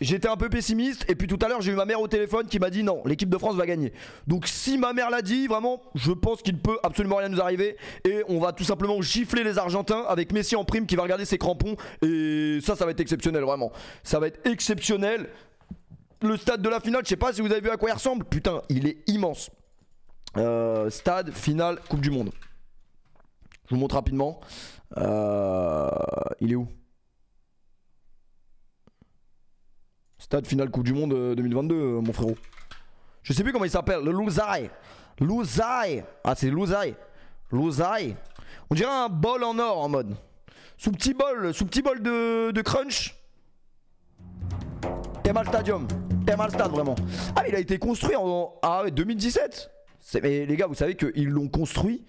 j'étais un peu pessimiste. Et puis tout à l'heure, j'ai eu ma mère au téléphone qui m'a dit non, l'équipe de France va gagner. Donc si ma mère l'a dit, vraiment, je pense qu'il peut absolument rien nous arriver. Et on va tout simplement gifler les Argentins avec Messi en prime qui va regarder ses crampons. Et ça, ça va être exceptionnel, vraiment. Ça va être exceptionnel. Le stade de la finale, je sais pas si vous avez vu à quoi il ressemble. Putain, il est immense. Euh, stade, finale, Coupe du Monde. Je vous montre rapidement. Euh, il est où Stade finale Coupe du Monde 2022, euh, euh, mon frérot. Je sais plus comment il s'appelle, le Louzai. Louzai. Ah, c'est Louzai. Louzai. On dirait un bol en or en mode. Sous petit bol, sous petit bol de, crunch. T'es stadium. T'es mal stade vraiment. Ah, il a été construit en, ah, 2017. Mais les gars, vous savez qu'ils l'ont construit.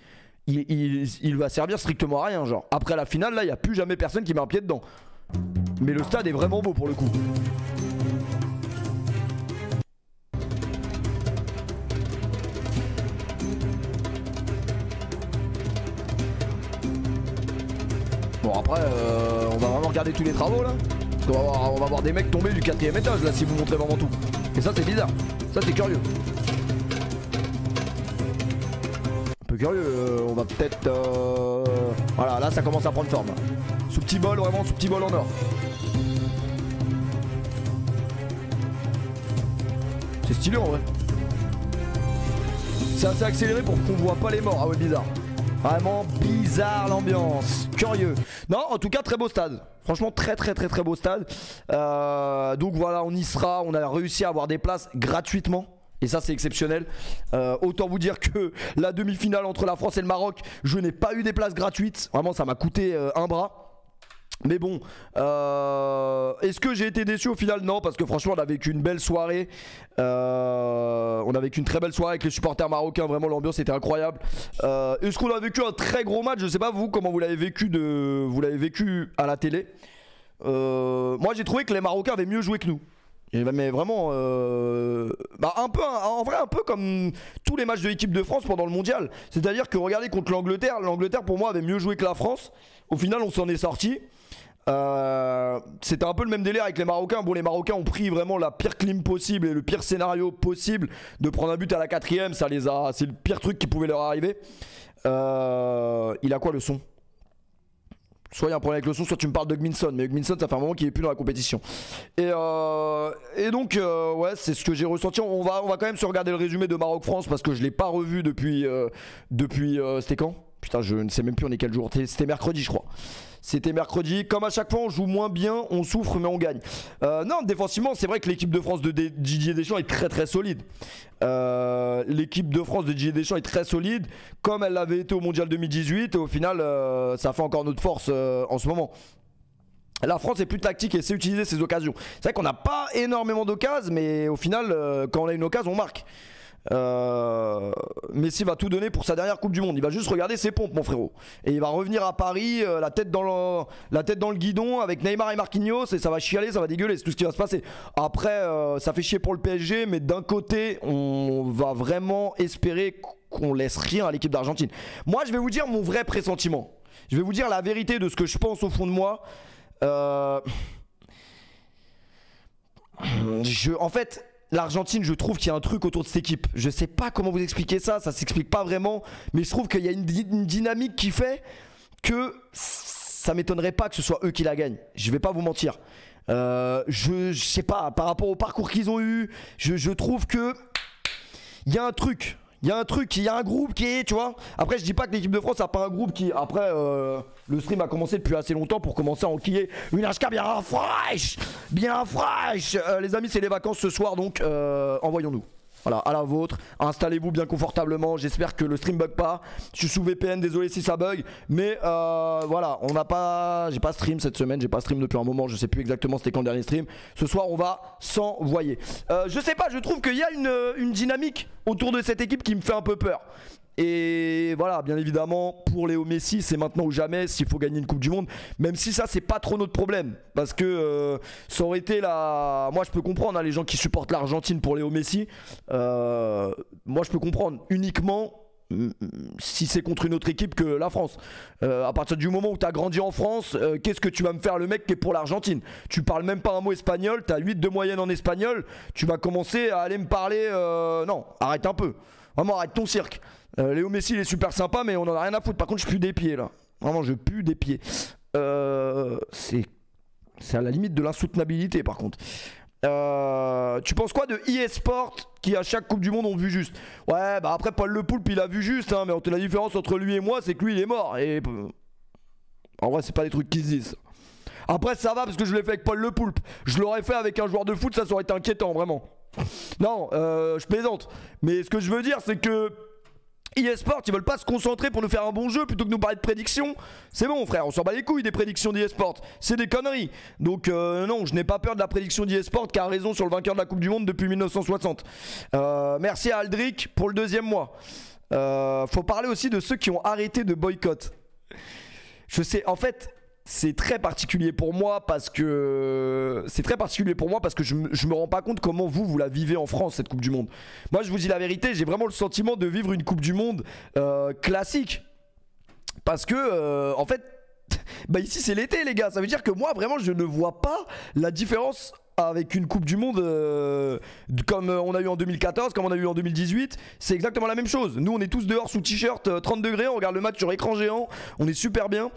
Il, va servir strictement à rien, genre. Après la finale, là, il n'y a plus jamais personne qui met un pied dedans. Mais le stade est vraiment beau pour le coup. Bon après euh, on va vraiment regarder tous les travaux là. va voir, on va voir des mecs tomber du quatrième étage là si vous montrez vraiment tout. Et ça c'est bizarre. Ça c'est curieux. Un peu curieux, euh, on va peut-être... Euh, voilà là ça commence à prendre forme. Sous petit bol vraiment, sous petit bol en or. C'est stylé en vrai. C'est assez accéléré pour qu'on voit pas les morts. Ah ouais bizarre. Vraiment bizarre l'ambiance, curieux. Non, en tout cas, très beau stade. Franchement, très très très très beau stade. Euh, donc voilà, on y sera. On a réussi à avoir des places gratuitement. Et ça, c'est exceptionnel. Euh, autant vous dire que la demi-finale entre la France et le Maroc, je n'ai pas eu des places gratuites. Vraiment, ça m'a coûté euh, un bras. Mais bon, euh, est-ce que j'ai été déçu au final Non, parce que franchement, on a vécu une belle soirée. Euh, on a vécu une très belle soirée avec les supporters marocains. Vraiment, l'ambiance était incroyable. Euh, est-ce qu'on a vécu un très gros match Je ne sais pas vous comment vous l'avez vécu de, vous l'avez vécu à la télé. moi, j'ai trouvé que les Marocains avaient mieux joué que nous. Bah, mais vraiment, bah, un peu, en vrai, un peu comme tous les matchs de l'équipe de France pendant le mondial. C'est-à-dire que regardez contre l'Angleterre, l'Angleterre pour moi avait mieux joué que la France. Au final, on s'en est sorti. Euh, c'était un peu le même délire avec les Marocains. Bon, les Marocains ont pris vraiment la pire clim possible et le pire scénario possible de prendre un but à la quatrième. Ça les a, c'est le pire truc qui pouvait leur arriver. Euh, il a quoi le son Soit il y a un problème avec le son, soit tu me parles de Gminson. Mais Gminson, ça fait un moment qu'il est plus dans la compétition. Et, euh, donc, ouais, c'est ce que j'ai ressenti. On va, on va quand même se regarder le résumé de Maroc-France parce que je ne l'ai pas revu depuis. depuis C'était quand Putain, je ne sais même plus on est quel jour. C'était mercredi, je crois. C'était mercredi. Comme à chaque fois, on joue moins bien, on souffre, mais on gagne. Euh, non, défensivement, c'est vrai que l'équipe de France de Didier Deschamps est très très solide. Euh, l'équipe de France de Didier Deschamps est très solide, comme elle l'avait été au Mondial 2018. Et au final, euh, ça fait encore notre force en ce moment. La France est plus tactique et sait utiliser ses occasions. C'est vrai qu'on n'a pas énormément d'occasions, mais au final, quand on a une occasion, on marque. Euh, Messi va tout donner pour sa dernière Coupe du Monde. Il va juste regarder ses pompes, mon frérot. Et il va revenir à Paris, euh, la, tête dans le, la tête dans le guidon, avec Neymar et Marquinhos, et ça va chialer, ça va dégueuler, c'est tout ce qui va se passer. Après, euh, ça fait chier pour le PSG, mais d'un côté, on va vraiment espérer qu'on laisse rien à l'équipe d'Argentine. Moi, je vais vous dire mon vrai pressentiment. Je vais vous dire la vérité de ce que je pense au fond de moi. Je, en fait, l'Argentine, je trouve qu'il y a un truc autour de cette équipe. Je sais pas comment vous expliquer ça, ça s'explique pas vraiment, mais je trouve qu'il y a une, dynamique qui fait que ça m'étonnerait pas que ce soit eux qui la gagnent. Je vais pas vous mentir. Euh, je, ne sais pas, par rapport au parcours qu'ils ont eu, je, je trouve que il y a un truc. Il y a un truc, il y a un groupe qui est, tu vois. Après, je dis pas que l'équipe de France a pas un groupe qui. Après, euh, le stream a commencé depuis assez longtemps pour commencer à enquiller une HK bien fraîche Bien fraîche euh, Les amis, c'est les vacances ce soir, donc euh, envoyons-nous. Voilà, à la vôtre. Installez-vous bien confortablement. J'espère que le stream bug pas. Je suis sous VPN, désolé si ça bug. Mais euh, voilà, on n'a pas. J'ai pas stream cette semaine, j'ai pas stream depuis un moment. Je sais plus exactement c'était quand le dernier stream. Ce soir, on va s'envoyer. Euh, je sais pas, je trouve qu'il y a une dynamique autour de cette équipe qui me fait un peu peur. Et voilà, bien évidemment, pour Léo Messi, c'est maintenant ou jamais s'il faut gagner une Coupe du Monde. Même si ça, c'est pas trop notre problème. Parce que euh, ça aurait été là. Moi, je peux comprendre hein, les gens qui supportent l'Argentine pour Léo Messi. Euh, moi, je peux comprendre uniquement mm, mm, si c'est contre une autre équipe que la France. Euh, à partir du moment où tu as grandi en France, qu'est-ce que tu vas me faire le mec qui est pour l'Argentine Tu parles même pas un mot espagnol, tu as 8 de moyenne en espagnol, tu vas commencer à aller me parler... non, arrête un peu. Vraiment, arrête ton cirque. Euh, Léo Messi, il est super sympa, mais on en a rien à foutre. Par contre, je pue des pieds, là. Vraiment, je pue des pieds. Euh, c'est à la limite de l'insoutenabilité, par contre. Euh, tu penses quoi de eSport qui à chaque Coupe du Monde ont vu juste Ouais, bah après Paul Le Poulpe il a vu juste, hein, mais la différence entre lui et moi c'est que lui il est mort. Et en vrai c'est pas des trucs qui disent. Après ça va parce que je l'ai fait avec Paul Le Poulpe. Je l'aurais fait avec un joueur de foot, ça, ça aurait été inquiétant vraiment. Non, je plaisante. Mais ce que je veux dire c'est que eSport, ils veulent pas se concentrer pour nous faire un bon jeu plutôt que nous parler de prédictions. C'est bon, frère, on s'en bat les couilles des prédictions d'eSport. C'est des conneries. Donc, euh, non, je n'ai pas peur de la prédiction d'eSport qui a raison sur le vainqueur de la Coupe du Monde depuis 1960. Euh, merci à Aldric pour le deuxième mois. Euh, faut parler aussi de ceux qui ont arrêté de boycott. Je sais, en fait, c'est très particulier pour moi parce que c'est très particulier pour moi parce que je, ne me rends pas compte comment vous vous la vivez en France cette Coupe du Monde. Moi je vous dis la vérité, j'ai vraiment le sentiment de vivre une Coupe du Monde euh, classique parce que euh, en fait bah ici c'est l'été les gars, ça veut dire que moi vraiment je ne vois pas la différence avec une Coupe du Monde euh, euh, comme on a eu en 2014, comme on a eu en 2018. C'est exactement la même chose. Nous, on est tous dehors sous t-shirt, 30 euh, degrés, on regarde le match sur écran géant, on est super bien.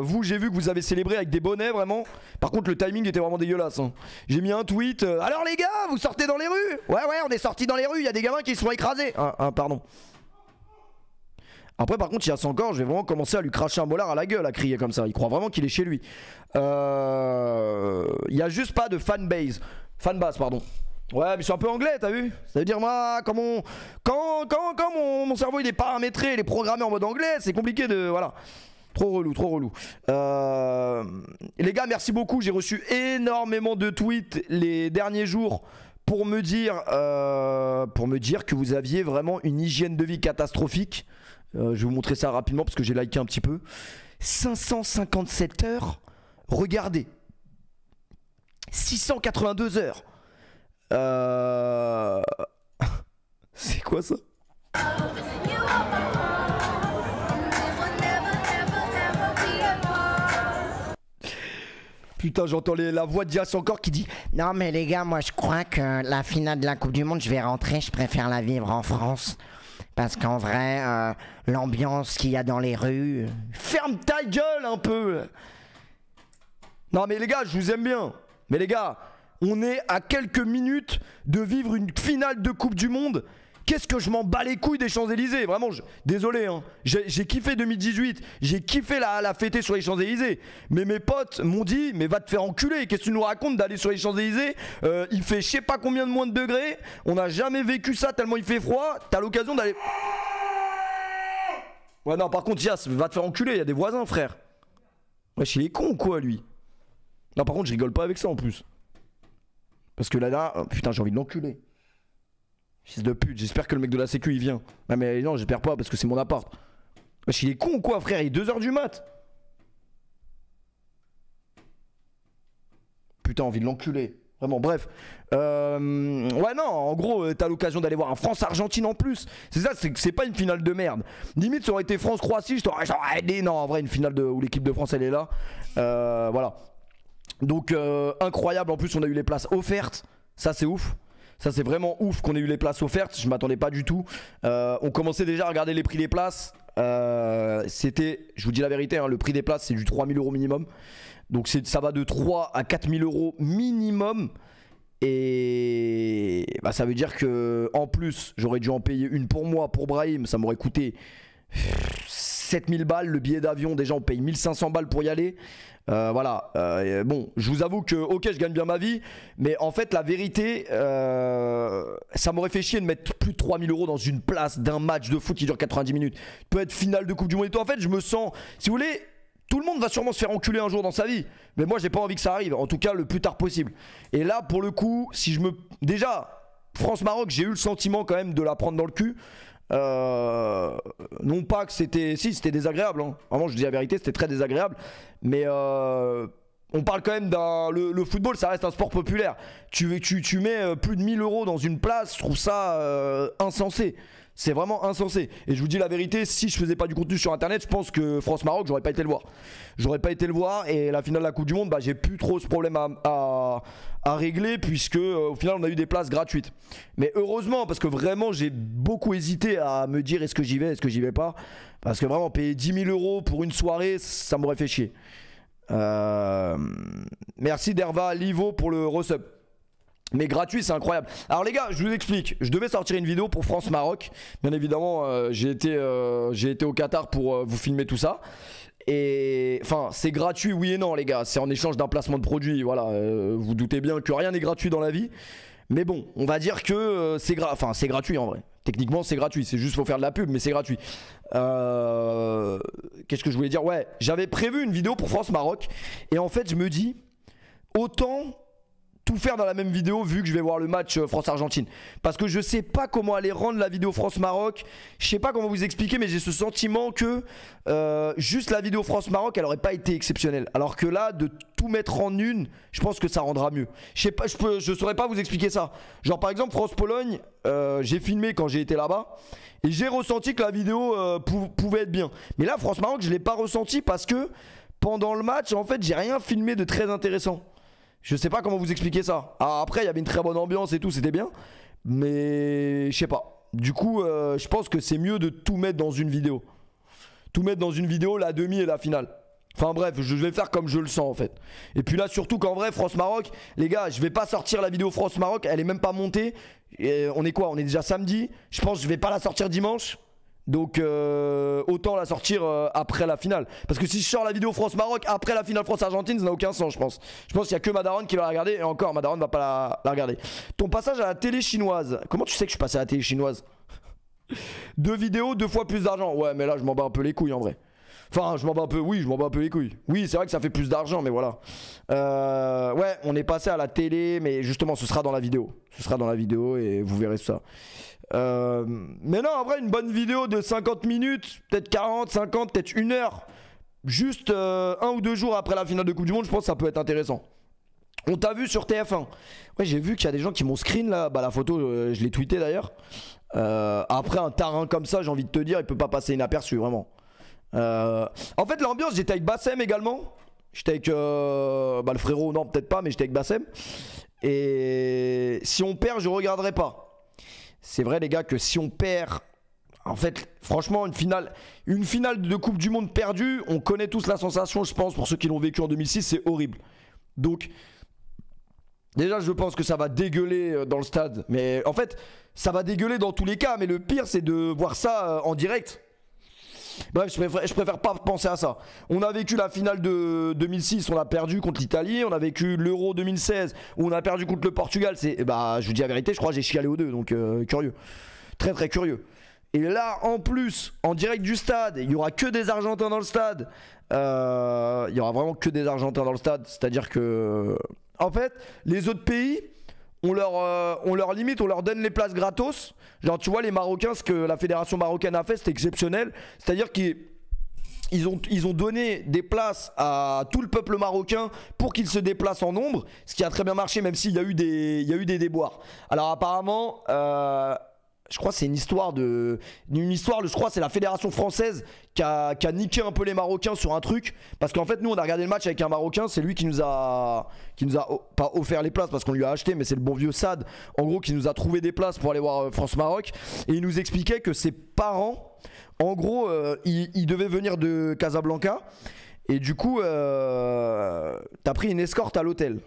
vous, j'ai vu que vous avez célébré avec des bonnets, vraiment. Par contre, le timing était vraiment dégueulasse. Hein. J'ai mis un tweet. Alors les gars, vous sortez dans les rues Ouais, ouais, on est sortis dans les rues, il y a des gamins qui se sont écrasés. Ah, ah, pardon. Après, par contre, il y a son corps, je vais vraiment commencer à lui cracher un molar à la gueule, à crier comme ça. Il croit vraiment qu'il est chez lui. Euh, il n'y a juste pas de fanbase. Fanbase, pardon. Ouais, mais je suis un peu anglais, t'as vu Ça veut dire, moi, quand mon, quand, cerveau il est paramétré, il est programmé en mode anglais, c'est compliqué de. Voilà. Trop relou, trop relou. Euh, les gars, merci beaucoup. J'ai reçu énormément de tweets les derniers jours pour me dire, euh, pour me dire que vous aviez vraiment une hygiène de vie catastrophique. Euh, je vais vous montrer ça rapidement parce que j'ai liké un petit peu. 557 heures, regardez. 682 heures. Euh... C'est quoi ça Putain, j'entends la voix de Dias encore qui dit Non, mais les gars, moi je crois que la finale de la Coupe du Monde, je vais rentrer, je préfère la vivre en France. Parce qu'en vrai, euh, l'ambiance qu'il y a dans les rues. Ferme ta gueule un peu Non mais les gars, je vous aime bien. Mais les gars, on est à quelques minutes de vivre une finale de Coupe du Monde. Qu'est-ce que je m'en bats les couilles des Champs-Élysées Vraiment, désolé, hein. j'ai kiffé 2018, j'ai kiffé la, la fêtée sur les Champs-Élysées. Mais mes potes m'ont dit, mais va te faire enculer, qu'est-ce que tu nous racontes d'aller sur les Champs-Élysées euh, Il fait je sais pas combien de moins de degrés, on n'a jamais vécu ça tellement il fait froid, t'as l'occasion d'aller... Ouais, non, par contre, Yas, va te faire enculer, il y a des voisins, frère. Wesh, il est con ou quoi, lui Non, par contre, je rigole pas avec ça en plus. Parce que là, là, oh, putain, j'ai envie de l'enculer. Fils de pute, j'espère que le mec de la sécu il vient. mais non, j'espère pas parce que c'est mon appart. il est con ou quoi, frère Il est 2h du mat. Putain, envie de l'enculer. Vraiment, bref. Euh, ouais, non, en gros, euh, t'as l'occasion d'aller voir un France-Argentine en plus. C'est ça, c'est pas une finale de merde. Limite, ça aurait été France-Croatie, je t'aurais aidé. Non, en vrai, une finale de, où l'équipe de France, elle est là. Euh, voilà. Donc, incroyable. En plus, on a eu les places offertes. Ça, c'est ouf. Ça, c'est vraiment ouf qu'on ait eu les places offertes. Je m'attendais pas du tout. Euh, on commençait déjà à regarder les prix des places. Euh, c'était, je vous dis la vérité, hein, le prix des places, c'est du 3000 euros minimum. Donc ça va de 3 à 4000 euros minimum. Et bah, ça veut dire que en plus, j'aurais dû en payer une pour moi, pour Brahim. Ça m'aurait coûté 7000 balles, le billet d'avion, déjà on paye 1500 balles pour y aller. Euh, voilà, euh, bon, je vous avoue que, ok, je gagne bien ma vie, mais en fait, la vérité, euh, ça m'aurait fait chier de mettre plus de 3000 euros dans une place d'un match de foot qui dure 90 minutes. Peut être finale de Coupe du Monde et tout. En fait, je me sens, si vous voulez, tout le monde va sûrement se faire enculer un jour dans sa vie, mais moi, j'ai pas envie que ça arrive, en tout cas, le plus tard possible. Et là, pour le coup, si je me. Déjà, France-Maroc, j'ai eu le sentiment quand même de la prendre dans le cul. Euh, non pas que c'était... Si, c'était désagréable. Hein. Vraiment, je dis la vérité, c'était très désagréable. Mais euh, on parle quand même d'un... Le, football, ça reste un sport populaire. Tu, tu, tu mets euh, plus de 1000 euros dans une place, je trouve ça insensé. C'est vraiment insensé. Et je vous dis la vérité, si je faisais pas du contenu sur internet, je pense que France-Maroc, j'aurais pas été le voir. J'aurais pas été le voir et la finale de la Coupe du Monde, bah, j'ai plus trop ce problème à, régler puisque euh, au final on a eu des places gratuites. Mais heureusement, parce que vraiment j'ai beaucoup hésité à me dire est-ce que j'y vais, est-ce que j'y vais pas. Parce que vraiment, payer 10 000 euros pour une soirée, ça m'aurait fait chier. Euh, merci Derva Livo pour le resub. Mais gratuit, c'est incroyable. Alors les gars, je vous explique. Je devais sortir une vidéo pour France-Maroc. Bien évidemment, euh, j'ai été, euh, été, au Qatar pour euh, vous filmer tout ça. Et enfin, c'est gratuit, oui et non, les gars. C'est en échange d'un placement de produit. Voilà, vous doutez bien que rien n'est gratuit dans la vie. Mais bon, on va dire que c'est gratuit en vrai. Techniquement, c'est gratuit. C'est juste faut faire de la pub, mais c'est gratuit. Qu'est-ce que je voulais dire Ouais, j'avais prévu une vidéo pour France-Maroc. Et en fait, je me dis, autant tout faire dans la même vidéo vu que je vais voir le match euh, France-Argentine. Parce que je sais pas comment aller rendre la vidéo France-Maroc. Je sais pas comment vous expliquer, mais j'ai ce sentiment que euh, juste la vidéo France-Maroc, elle aurait pas été exceptionnelle. Alors que là, de tout mettre en une, je pense que ça rendra mieux. Je sais pas, je, peux, je saurais pas vous expliquer ça. Genre par exemple France-Pologne, euh, j'ai filmé quand j'ai été là-bas et j'ai ressenti que la vidéo pouvait être bien. Mais là France-Maroc, je l'ai pas ressenti parce que pendant le match, en fait, j'ai rien filmé de très intéressant. Je sais pas comment vous expliquer ça. Ah, après, il y avait une très bonne ambiance et tout, c'était bien. Mais je sais pas. Du coup, euh, je pense que c'est mieux de tout mettre dans une vidéo. Tout mettre dans une vidéo, la demi et la finale. Enfin bref, je vais faire comme je le sens en fait. Et puis là, surtout qu'en vrai, France-Maroc, les gars, je vais pas sortir la vidéo France-Maroc, elle est même pas montée. on est quoi On est déjà samedi. Je pense que je vais pas la sortir dimanche. Donc euh, autant la sortir euh, après la finale. Parce que si je sors la vidéo France-Maroc après la finale France-Argentine, ça n'a aucun sens, je pense. Je pense qu'il n'y a que Madaron qui va la regarder. Et encore, Madaron va pas la, la, regarder. Ton passage à la télé chinoise. Comment tu sais que je suis passé à la télé chinoise Deux vidéos, deux fois plus d'argent. Ouais, mais là, je m'en bats un peu les couilles en vrai. Enfin, je m'en bats un peu, oui, je m'en bats un peu les couilles. Oui, c'est vrai que ça fait plus d'argent, mais voilà. Euh, ouais, on est passé à la télé, mais justement, ce sera dans la vidéo. Ce sera dans la vidéo et vous verrez ça. Euh, mais non, en une bonne vidéo de 50 minutes, peut-être 40, 50, peut-être une heure. Juste euh, un ou deux jours après la finale de Coupe du Monde, je pense que ça peut être intéressant. On t'a vu sur TF1. Ouais, j'ai vu qu'il y a des gens qui m'ont screen là. Bah, la photo, je l'ai tweeté d'ailleurs. après, un tarin comme ça, j'ai envie de te dire, il peut pas passer inaperçu, vraiment. Euh, en fait, l'ambiance, j'étais avec Bassem également. J'étais avec euh, bah, le frérot, non, peut-être pas, mais j'étais avec Bassem. Et si on perd, je regarderai pas. C'est vrai, les gars, que si on perd, en fait, franchement, une finale, une finale de Coupe du Monde perdue, on connaît tous la sensation, je pense, pour ceux qui l'ont vécu en 2006, c'est horrible. Donc, déjà, je pense que ça va dégueuler euh, dans le stade. Mais en fait, ça va dégueuler dans tous les cas. Mais le pire, c'est de voir ça en direct. Bref, je préfère, pas penser à ça. On a vécu la finale de 2006, on a perdu contre l'Italie, on a vécu l'Euro 2016 où on a perdu contre le Portugal. C'est eh bah, je vous dis la vérité, je crois que j'ai chialé aux deux, donc euh, curieux, très très curieux. Et là, en plus, en direct du stade, il y aura que des Argentins dans le stade. Euh, il y aura vraiment que des Argentins dans le stade, c'est-à-dire que, en fait, les autres pays on leur, euh, on leur limite, on leur donne les places gratos. Genre, tu vois, les Marocains, ce que la fédération marocaine a fait, c'est exceptionnel. C'est-à-dire qu'ils ont, ils ont donné des places à tout le peuple marocain pour qu'ils se déplace en nombre, ce qui a très bien marché, même s'il y, a eu des, y eu des déboires. Alors, apparemment, euh, je crois que c'est une histoire de. Une histoire, je crois, c'est la fédération française qui a, niqué un peu les Marocains sur un truc. Parce qu'en fait, nous, on a regardé le match avec un Marocain, c'est lui qui nous a. Qui nous a. Pas offert les places parce qu'on lui a acheté, mais c'est le bon vieux Sad, en gros, qui nous a trouvé des places pour aller voir euh, France-Maroc. Et il nous expliquait que ses parents, en gros, euh, ils, devaient venir de Casablanca. Et du coup, euh, t'as pris une escorte à l'hôtel.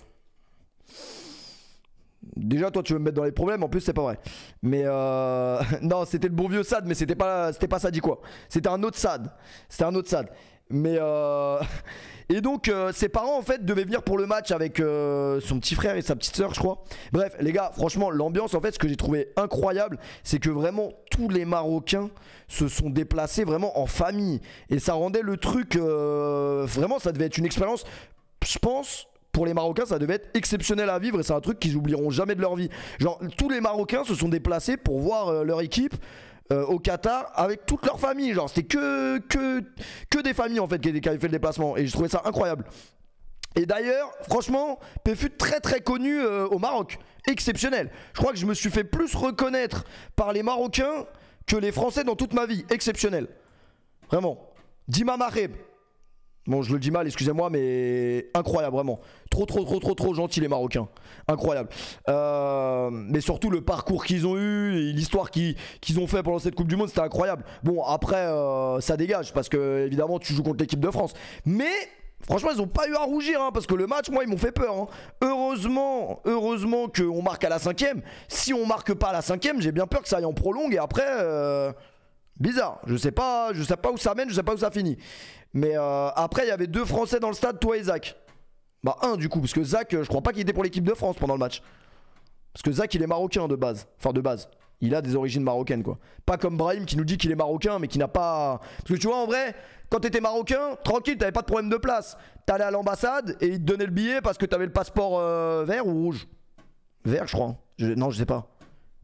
Déjà, toi, tu veux me mettre dans les problèmes. En plus, c'est pas vrai. Mais euh, non, c'était le bon vieux Sad, mais c'était pas, c'était pas Sadi quoi. C'était un autre Sad. C'était un autre Sad. Mais euh, et donc, euh, ses parents en fait devaient venir pour le match avec son petit frère et sa petite soeur je crois. Bref, les gars, franchement, l'ambiance en fait, ce que j'ai trouvé incroyable, c'est que vraiment tous les Marocains se sont déplacés vraiment en famille et ça rendait le truc vraiment, ça devait être une expérience, je pense, pour les Marocains, ça devait être exceptionnel à vivre et c'est un truc qu'ils oublieront jamais de leur vie. Genre, tous les Marocains se sont déplacés pour voir euh, leur équipe. Euh, au Qatar avec toute leur famille genre c'était que, que que des familles en fait qui, avaient fait le déplacement et je trouvais ça incroyable et d'ailleurs, franchement, PFU très très connu euh, au Maroc. Exceptionnel. Je crois que je me suis fait plus reconnaître par les Marocains que les Français dans toute ma vie. Exceptionnel. Vraiment. Dima Mareb, Bon, je le dis mal, excusez-moi, mais incroyable, vraiment. Trop, trop, trop, trop, trop gentil les Marocains. Incroyable. Euh, mais surtout le parcours qu'ils ont eu, l'histoire qu'ils ont fait pendant cette Coupe du Monde, c'était incroyable. Bon, après, euh, ça dégage, parce que évidemment, tu joues contre l'équipe de France. Mais Franchement, ils n'ont pas eu à rougir, hein, parce que le match, moi, ils m'ont fait peur. Hein. Heureusement, heureusement qu'on marque à la cinquième. Si on marque pas à la cinquième, j'ai bien peur que ça aille en prolongue et après. Euh, Bizarre, je sais pas, je sais pas où ça mène, je sais pas où ça finit. Mais euh, après, il y avait deux Français dans le stade, toi et Zach. Bah un du coup, parce que Zach, euh, je crois pas qu'il était pour l'équipe de France pendant le match. Parce que Zach, il est marocain de base. Enfin, de base. Il a des origines marocaines, quoi. Pas comme Brahim qui nous dit qu'il est marocain, mais qui n'a pas. Parce que tu vois, en vrai, quand t'étais marocain, tranquille, t'avais pas de problème de place. T'allais à l'ambassade et ils te donnaient le billet parce que t'avais le passeport euh, vert ou rouge. Vert, je crois. Non, je sais pas.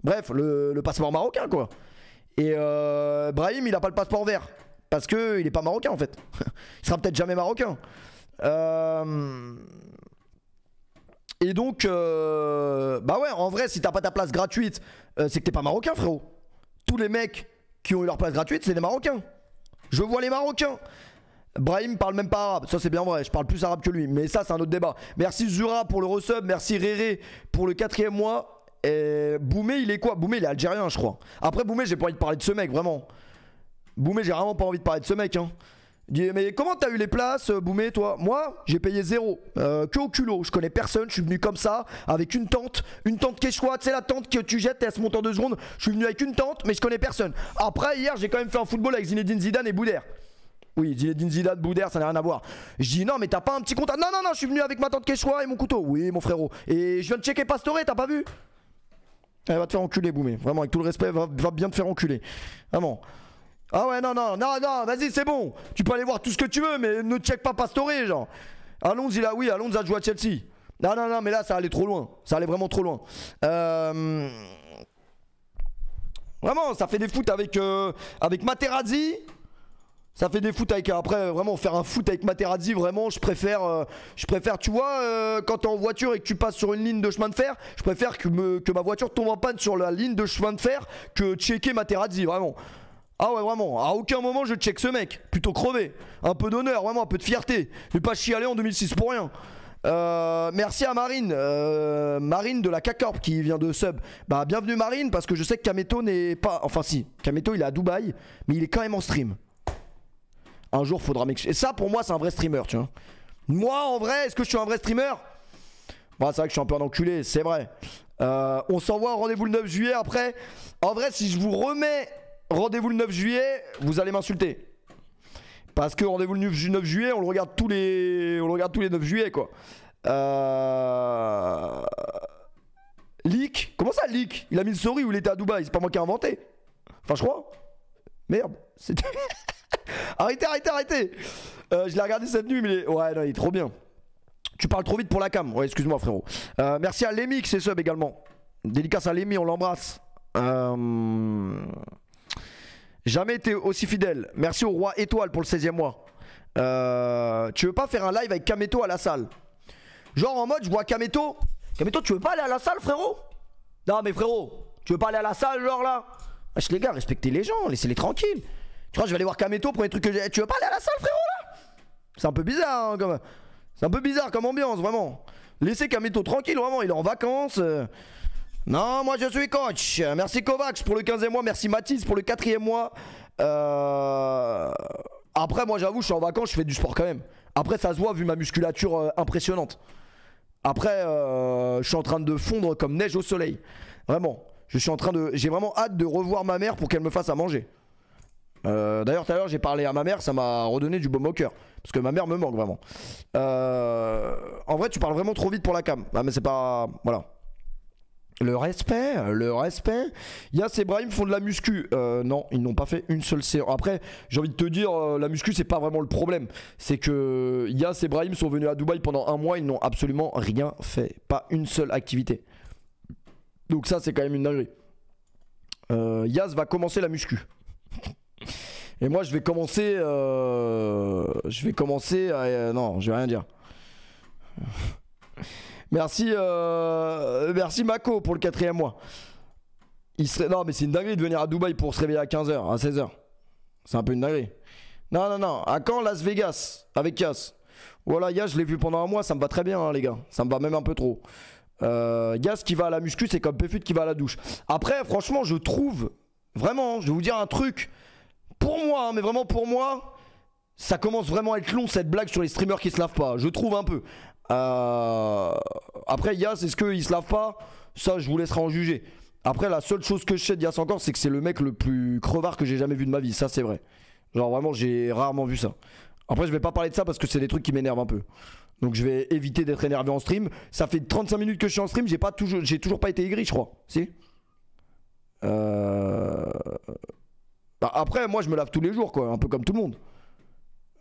Bref, le passeport marocain, quoi. Et euh, Brahim, il a pas le passeport vert. Parce que il est pas marocain en fait. il sera peut-être jamais marocain. Euh, et donc, euh, bah ouais, en vrai, si t'as pas ta place gratuite, c'est que t'es pas marocain, frérot. Tous les mecs qui ont eu leur place gratuite, c'est des marocains. Je vois les marocains. Brahim parle même pas arabe, ça c'est bien vrai, je parle plus arabe que lui, mais ça c'est un autre débat. Merci Zura pour le resub, merci Réré pour le quatrième mois, eh, Boumé, il est quoi Boumé, il est algérien, je crois. Après, Boumé, j'ai pas envie de parler de ce mec, vraiment. Boumé, j'ai vraiment pas envie de parler de ce mec, hein. Mais comment t'as eu les places, euh, Boumé, toi Moi, j'ai payé zéro. Euh, que au culot. Je connais personne. Je suis venu comme ça, avec une tente. Une tente quechua. Tu sais, la tente que tu jettes, elle se monte en deux secondes. Je suis venu avec une tente, mais je connais personne. Après, hier, j'ai quand même fait un football avec Zinedine Zidane et Boudère. Oui, Zinedine Zidane, Boudère, ça n'a rien à voir. Je dis non, mais t'as pas un petit compte. Non, non, non, je suis venu avec ma tante quechua et mon couteau. Oui, mon frérot. Et je viens de checker Pastore, t'as pas vu elle va te faire enculer, Boumé. Vraiment, avec tout le respect, va, va bien te faire enculer. Vraiment. Ah ouais, non, non, non, non, vas-y, c'est bon. Tu peux aller voir tout ce que tu veux, mais ne check pas Pastore, genre. Allons, il a, oui, Allons a joué à Chelsea. Non, non, non, mais là, ça allait trop loin. Ça allait vraiment trop loin. Euh, vraiment, ça fait des foot avec, euh, avec Materazzi. Ça fait des foot avec après vraiment faire un foot avec Materazzi vraiment je préfère euh, je préfère tu vois euh, quand t'es en voiture et que tu passes sur une ligne de chemin de fer je préfère que, que ma voiture tombe en panne sur la ligne de chemin de fer que checker Materazzi vraiment ah ouais vraiment à aucun moment je check ce mec plutôt crever un peu d'honneur vraiment un peu de fierté ne pas chialer en 2006 pour rien euh, merci à Marine, Marine de la k qui vient de sub. Bah bienvenue Marine parce que je sais que Kameto n'est pas, enfin si, Kameto il est à Dubaï, mais il est quand même en stream. Un jour, faudra m'excuser. Et ça, pour moi, c'est un vrai streamer, tu vois. Moi, en vrai, est-ce que je suis un vrai streamer Bah, c'est vrai que je suis un peu un enculé, c'est vrai. Euh, on s'envoie au rendez-vous le 9 juillet après. En vrai, si je vous remets rendez-vous le 9 juillet, vous allez m'insulter. Parce que rendez-vous le 9, juillet, on le regarde tous les, on regarde tous les 9 juillet, quoi. Euh, leak Comment ça, leak Il a mis une souris où il était à Dubaï, c'est pas moi qui ai inventé. Enfin, je crois. Merde, c'était. Arrêtez, arrêtez, arrêtez euh, Je l'ai regardé cette nuit, mais ouais, non, il est trop bien. Tu parles trop vite pour la cam. Ouais, excuse-moi, frérot. Euh, merci à Lémi qui sub également. Dédicace à Lémi, on l'embrasse. Euh, jamais été aussi fidèle. Merci au roi étoile pour le 16e mois. Tu veux pas faire un live avec Kameto à la salle Genre en mode, je vois Kameto. Kameto, tu veux pas aller à la salle, frérot Non, mais frérot, tu veux pas aller à la salle, genre là les gars, respectez les gens, laissez-les tranquilles. Je crois que je vais aller voir Kameto, les trucs que j'ai. Tu veux pas aller à la salle, frérot, là C'est un peu bizarre, hein, comme. C'est un peu bizarre comme ambiance, vraiment. Laissez Kameto tranquille, vraiment, il est en vacances. Non, moi je suis coach. Merci Kovacs pour le 15e mois, merci Mathis pour le 4e mois. Euh, après, moi j'avoue, je suis en vacances, je fais du sport quand même. Après, ça se voit vu ma musculature euh, impressionnante. Après, euh, je suis en train de fondre comme neige au soleil. Vraiment. Je suis en train de. J'ai vraiment hâte de revoir ma mère pour qu'elle me fasse à manger. Euh, d'ailleurs, tout à l'heure, j'ai parlé à ma mère, ça m'a redonné du baume au cœur. Parce que ma mère me manque vraiment. Euh, en vrai, tu parles vraiment trop vite pour la cam. Ah, mais c'est pas. Voilà. Le respect, le respect. Yass et Brahim font de la muscu. Euh, non, ils n'ont pas fait une seule séance. Après, j'ai envie de te dire, la muscu, c'est pas vraiment le problème. C'est que Yass et Brahim sont venus à Dubaï pendant un mois, ils n'ont absolument rien fait. Pas une seule activité. Donc ça, c'est quand même une dinguerie. yas Yass va commencer la muscu. Et moi je vais commencer... Euh, je vais commencer... Euh, non, je vais rien dire. merci, euh, merci Mako pour le quatrième mois. Il serait... Non mais c'est une dinguerie de venir à Dubaï pour se réveiller à 15h, à 16h. C'est un peu une dinguerie. Non, non, non. À quand Las Vegas Avec Yas. Voilà, Yas, je l'ai vu pendant un mois, ça me va très bien, hein, les gars. Ça me va même un peu trop. Euh, Yas qui va à la muscu, c'est comme Pefut qui va à la douche. Après, franchement, je trouve, vraiment, je vais vous dire un truc pour moi, hein, mais vraiment pour moi, ça commence vraiment à être long cette blague sur les streamers qui se lavent pas. Je trouve un peu. Euh... Après, Yas, est-ce qu'ils se lavent pas Ça, je vous laisserai en juger. Après, la seule chose que je sais de Yas encore, c'est que c'est le mec le plus crevard que j'ai jamais vu de ma vie. Ça, c'est vrai. Genre, vraiment, j'ai rarement vu ça. Après, je vais pas parler de ça parce que c'est des trucs qui m'énervent un peu. Donc, je vais éviter d'être énervé en stream. Ça fait 35 minutes que je suis en stream. J'ai toujours... toujours pas été aigri, je crois. Si euh... Bah, après, moi, je me lave tous les jours, quoi, un peu comme tout le monde.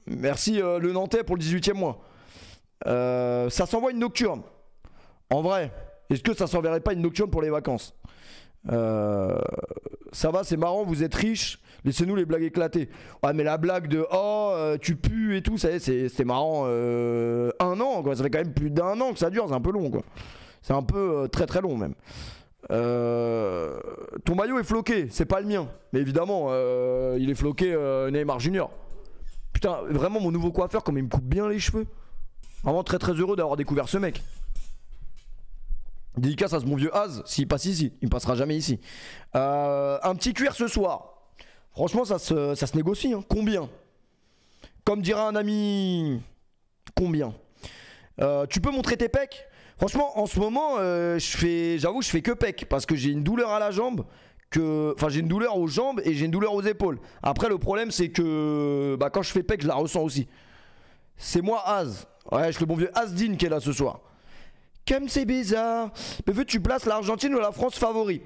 Merci euh, le Nantais pour le 18 e mois. Euh, ça s'envoie une nocturne. En vrai, est-ce que ça s'enverrait pas une nocturne pour les vacances euh, ça va, c'est marrant, vous êtes riche. laissez-nous les blagues éclater. Ouais, mais la blague de oh, tu pues et tout, ça c'est marrant. un an, quoi, ça fait quand même plus d'un an que ça dure, c'est un peu long, C'est un peu très très long, même. Euh, ton maillot est floqué, c'est pas le mien. Mais évidemment, euh, il est floqué euh, Neymar Junior. Putain, vraiment mon nouveau coiffeur, comme il me coupe bien les cheveux. Vraiment très très heureux d'avoir découvert ce mec. Dédicace à ce bon vieux Az, s'il passe ici, il ne passera jamais ici. un petit cuir ce soir. Franchement, ça se, ça se négocie. Hein. Combien Comme dira un ami, combien Tu peux montrer tes pecs Franchement, en ce moment, euh, je fais, j'avoue, je fais que pec parce que j'ai une douleur à la jambe. Enfin, j'ai une douleur aux jambes et j'ai une douleur aux épaules. Après, le problème, c'est que bah, quand je fais pec, je la ressens aussi. C'est moi, Az. Ouais, je le bon vieux Azdine qui est là ce soir. Comme c'est bizarre. Mais tu places l'Argentine ou la France favori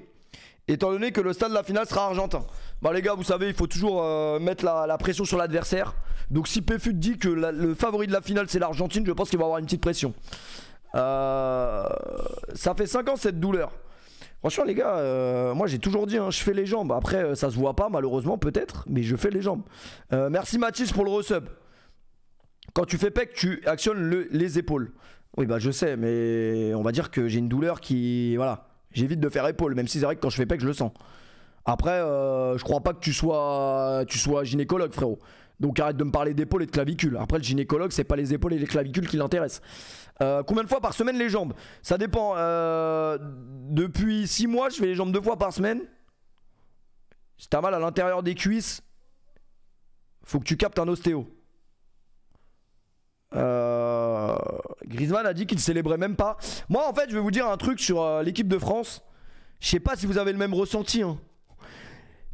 Étant donné que le stade de la finale sera argentin. Bah les gars, vous savez, il faut toujours euh, mettre la, pression sur l'adversaire. Donc si Péfut dit que le favori de la finale c'est l'Argentine, je pense qu'il va avoir une petite pression. Euh, ça fait 5 ans cette douleur. Franchement, les gars, euh, moi j'ai toujours dit, hein, je fais les jambes. Après, euh, ça se voit pas, malheureusement, peut-être, mais je fais les jambes. merci Mathis pour le resub. Quand tu fais PEC, tu actionnes les épaules. Oui, bah je sais, mais on va dire que j'ai une douleur qui. Voilà. J'évite de faire épaule, même si c'est vrai que quand je fais PEC, je le sens. Après, je crois pas que tu sois, tu sois gynécologue, frérot. Donc arrête de me parler d'épaule et de clavicules. Après, le gynécologue, c'est pas les épaules et les clavicules qui l'intéressent. Euh, combien de fois par semaine les jambes Ça dépend. Euh, depuis 6 mois, je fais les jambes deux fois par semaine. Si t'as mal à l'intérieur des cuisses, faut que tu captes un ostéo. Euh, Griezmann a dit qu'il célébrait même pas. Moi, en fait, je vais vous dire un truc sur euh, l'équipe de France. Je sais pas si vous avez le même ressenti. Hein.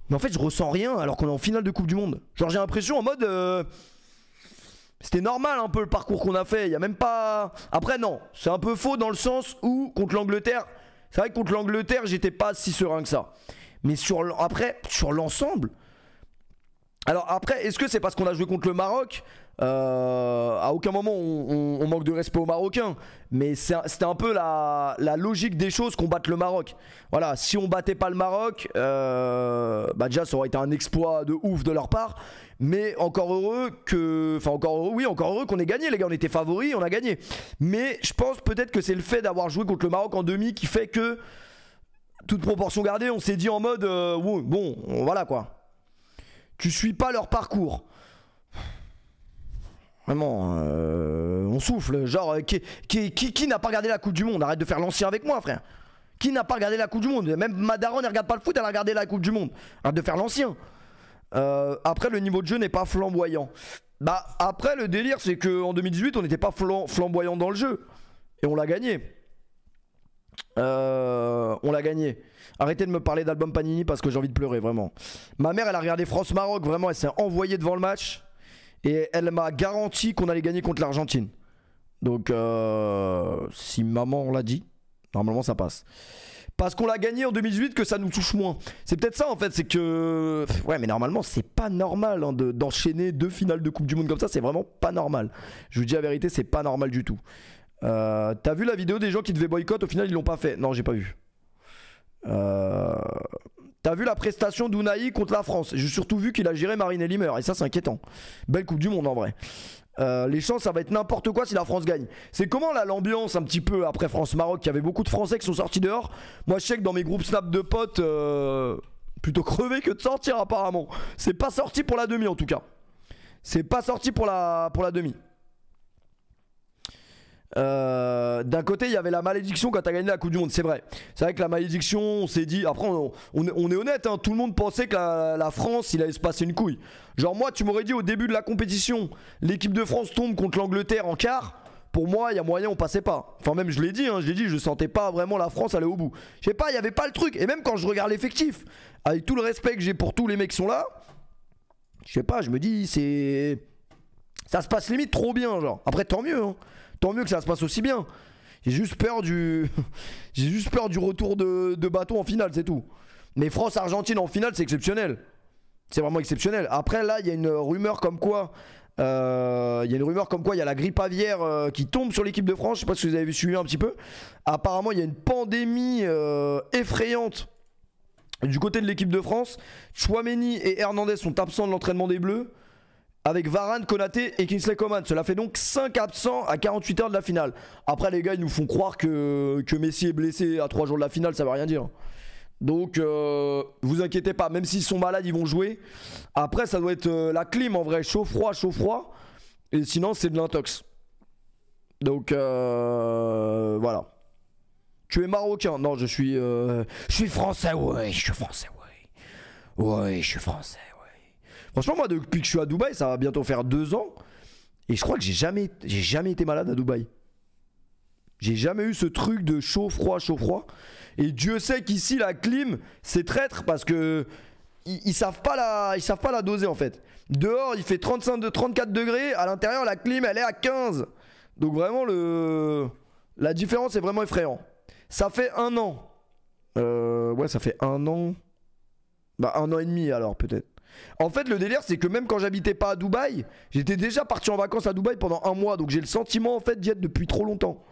Mais en fait, je ressens rien alors qu'on est en finale de Coupe du Monde. Genre, j'ai l'impression en mode. Euh, c'était normal un peu le parcours qu'on a fait. Il y a même pas. Après, non, c'est un peu faux dans le sens où, contre l'Angleterre, c'est vrai que contre l'Angleterre, j'étais pas si serein que ça. Mais sur après, sur l'ensemble. Alors après, est-ce que c'est parce qu'on a joué contre le Maroc euh, à aucun moment on, manque de respect aux Marocains, mais c'était un peu la, logique des choses qu'on batte le Maroc. Voilà, si on battait pas le Maroc, euh, bah déjà ça aurait été un exploit de ouf de leur part, mais encore heureux que, enfin encore heureux, oui, encore heureux qu'on ait gagné, les gars, on était favoris, on a gagné. Mais je pense peut-être que c'est le fait d'avoir joué contre le Maroc en demi qui fait que, toute proportion gardée, on s'est dit en mode, euh, bon, voilà quoi. Tu suis pas leur parcours. Vraiment, euh, on souffle. Genre, euh, qui, n'a pas regardé la Coupe du Monde Arrête de faire l'ancien avec moi, frère. Qui n'a pas regardé la Coupe du Monde Même Madaron, elle regarde pas le foot, elle a regardé la Coupe du Monde. Arrête de faire l'ancien. Euh, après, le niveau de jeu n'est pas flamboyant. Bah, après, le délire, c'est qu'en 2018, on n'était pas flamboyant dans le jeu. Et on l'a gagné. on l'a gagné. Arrêtez de me parler d'album Panini parce que j'ai envie de pleurer, vraiment. Ma mère, elle a regardé France-Maroc, vraiment, elle s'est envoyée devant le match. Et elle m'a garanti qu'on allait gagner contre l'Argentine. Donc, euh, si maman l'a dit, normalement ça passe. Parce qu'on l'a gagné en 2008, que ça nous touche moins. C'est peut-être ça en fait, c'est que. Ouais, mais normalement, c'est pas normal hein, d'enchaîner deux finales de Coupe du Monde comme ça, c'est vraiment pas normal. Je vous dis la vérité, c'est pas normal du tout. Euh, t'as vu la vidéo des gens qui devaient boycott Au final, ils l'ont pas fait. Non, j'ai pas vu. Euh... T'as vu la prestation d'Ounaï contre la France. J'ai surtout vu qu'il a géré Marinelli meurt. Et ça, c'est inquiétant. Belle Coupe du Monde en vrai. Euh, les chances, ça va être n'importe quoi si la France gagne. C'est comment là l'ambiance un petit peu après France-Maroc Il y avait beaucoup de Français qui sont sortis dehors. Moi, je sais que dans mes groupes Snap de potes, euh, plutôt crevé que de sortir apparemment. C'est pas sorti pour la demi en tout cas. C'est pas sorti pour la, pour la demi. Euh, d'un côté, il y avait la malédiction quand t'as gagné la Coupe du Monde, c'est vrai. C'est vrai que la malédiction, on s'est dit. Après, on, est honnête, hein, tout le monde pensait que la, France, il allait se passer une couille. Genre, moi, tu m'aurais dit au début de la compétition, l'équipe de France tombe contre l'Angleterre en quart. Pour moi, il y a moyen, on passait pas. Enfin, même, je l'ai dit, hein, je l'ai dit, je sentais pas vraiment la France aller au bout. Je sais pas, il y avait pas le truc. Et même quand je regarde l'effectif, avec tout le respect que j'ai pour tous les mecs qui sont là, je sais pas, je me dis, c'est. Ça se passe limite trop bien, genre. Après, tant mieux, hein. Tant mieux que ça se passe aussi bien. J'ai juste peur du. J'ai juste peur du retour de, bateau en finale, c'est tout. Mais France-Argentine en finale, c'est exceptionnel. C'est vraiment exceptionnel. Après, là, il y a une rumeur comme quoi. Euh, il y a une rumeur comme quoi il y a la grippe aviaire euh, qui tombe sur l'équipe de France. Je sais pas si vous avez suivi un petit peu. Apparemment, il y a une pandémie euh, effrayante du côté de l'équipe de France. Chouameni et Hernandez sont absents de l'entraînement des Bleus avec Varane, Konaté et Kingsley Coman. Cela fait donc 5 absents à 48 heures de la finale. Après, les gars, ils nous font croire que, Messi est blessé à 3 jours de la finale, ça veut rien dire. Donc, euh, vous inquiétez pas, même s'ils sont malades, ils vont jouer. Après, ça doit être euh, la clim en vrai, chaud-froid, chaud-froid. Et sinon, c'est de l'intox. Donc, euh, voilà. Tu es marocain Non, je suis. je suis français, Oui je suis français, Oui Ouais, je suis français. Franchement, moi, depuis que je suis à Dubaï, ça va bientôt faire deux ans. Et je crois que j'ai jamais, j'ai jamais été malade à Dubaï. J'ai jamais eu ce truc de chaud, froid, chaud, froid. Et Dieu sait qu'ici, la clim, c'est traître parce que ils, savent pas la, ils savent pas la doser en fait. Dehors, il fait 35 de 34 degrés. À l'intérieur, la clim, elle est à 15. Donc vraiment, le, la différence est vraiment effrayante. Ça fait un an. Euh, ouais, ça fait un an. Bah, un an et demi alors, peut-être. En fait, le délire, c'est que même quand j'habitais pas à Dubaï, j'étais déjà parti en vacances à Dubaï pendant un mois. Donc j'ai le sentiment, en fait, d'y être depuis trop longtemps.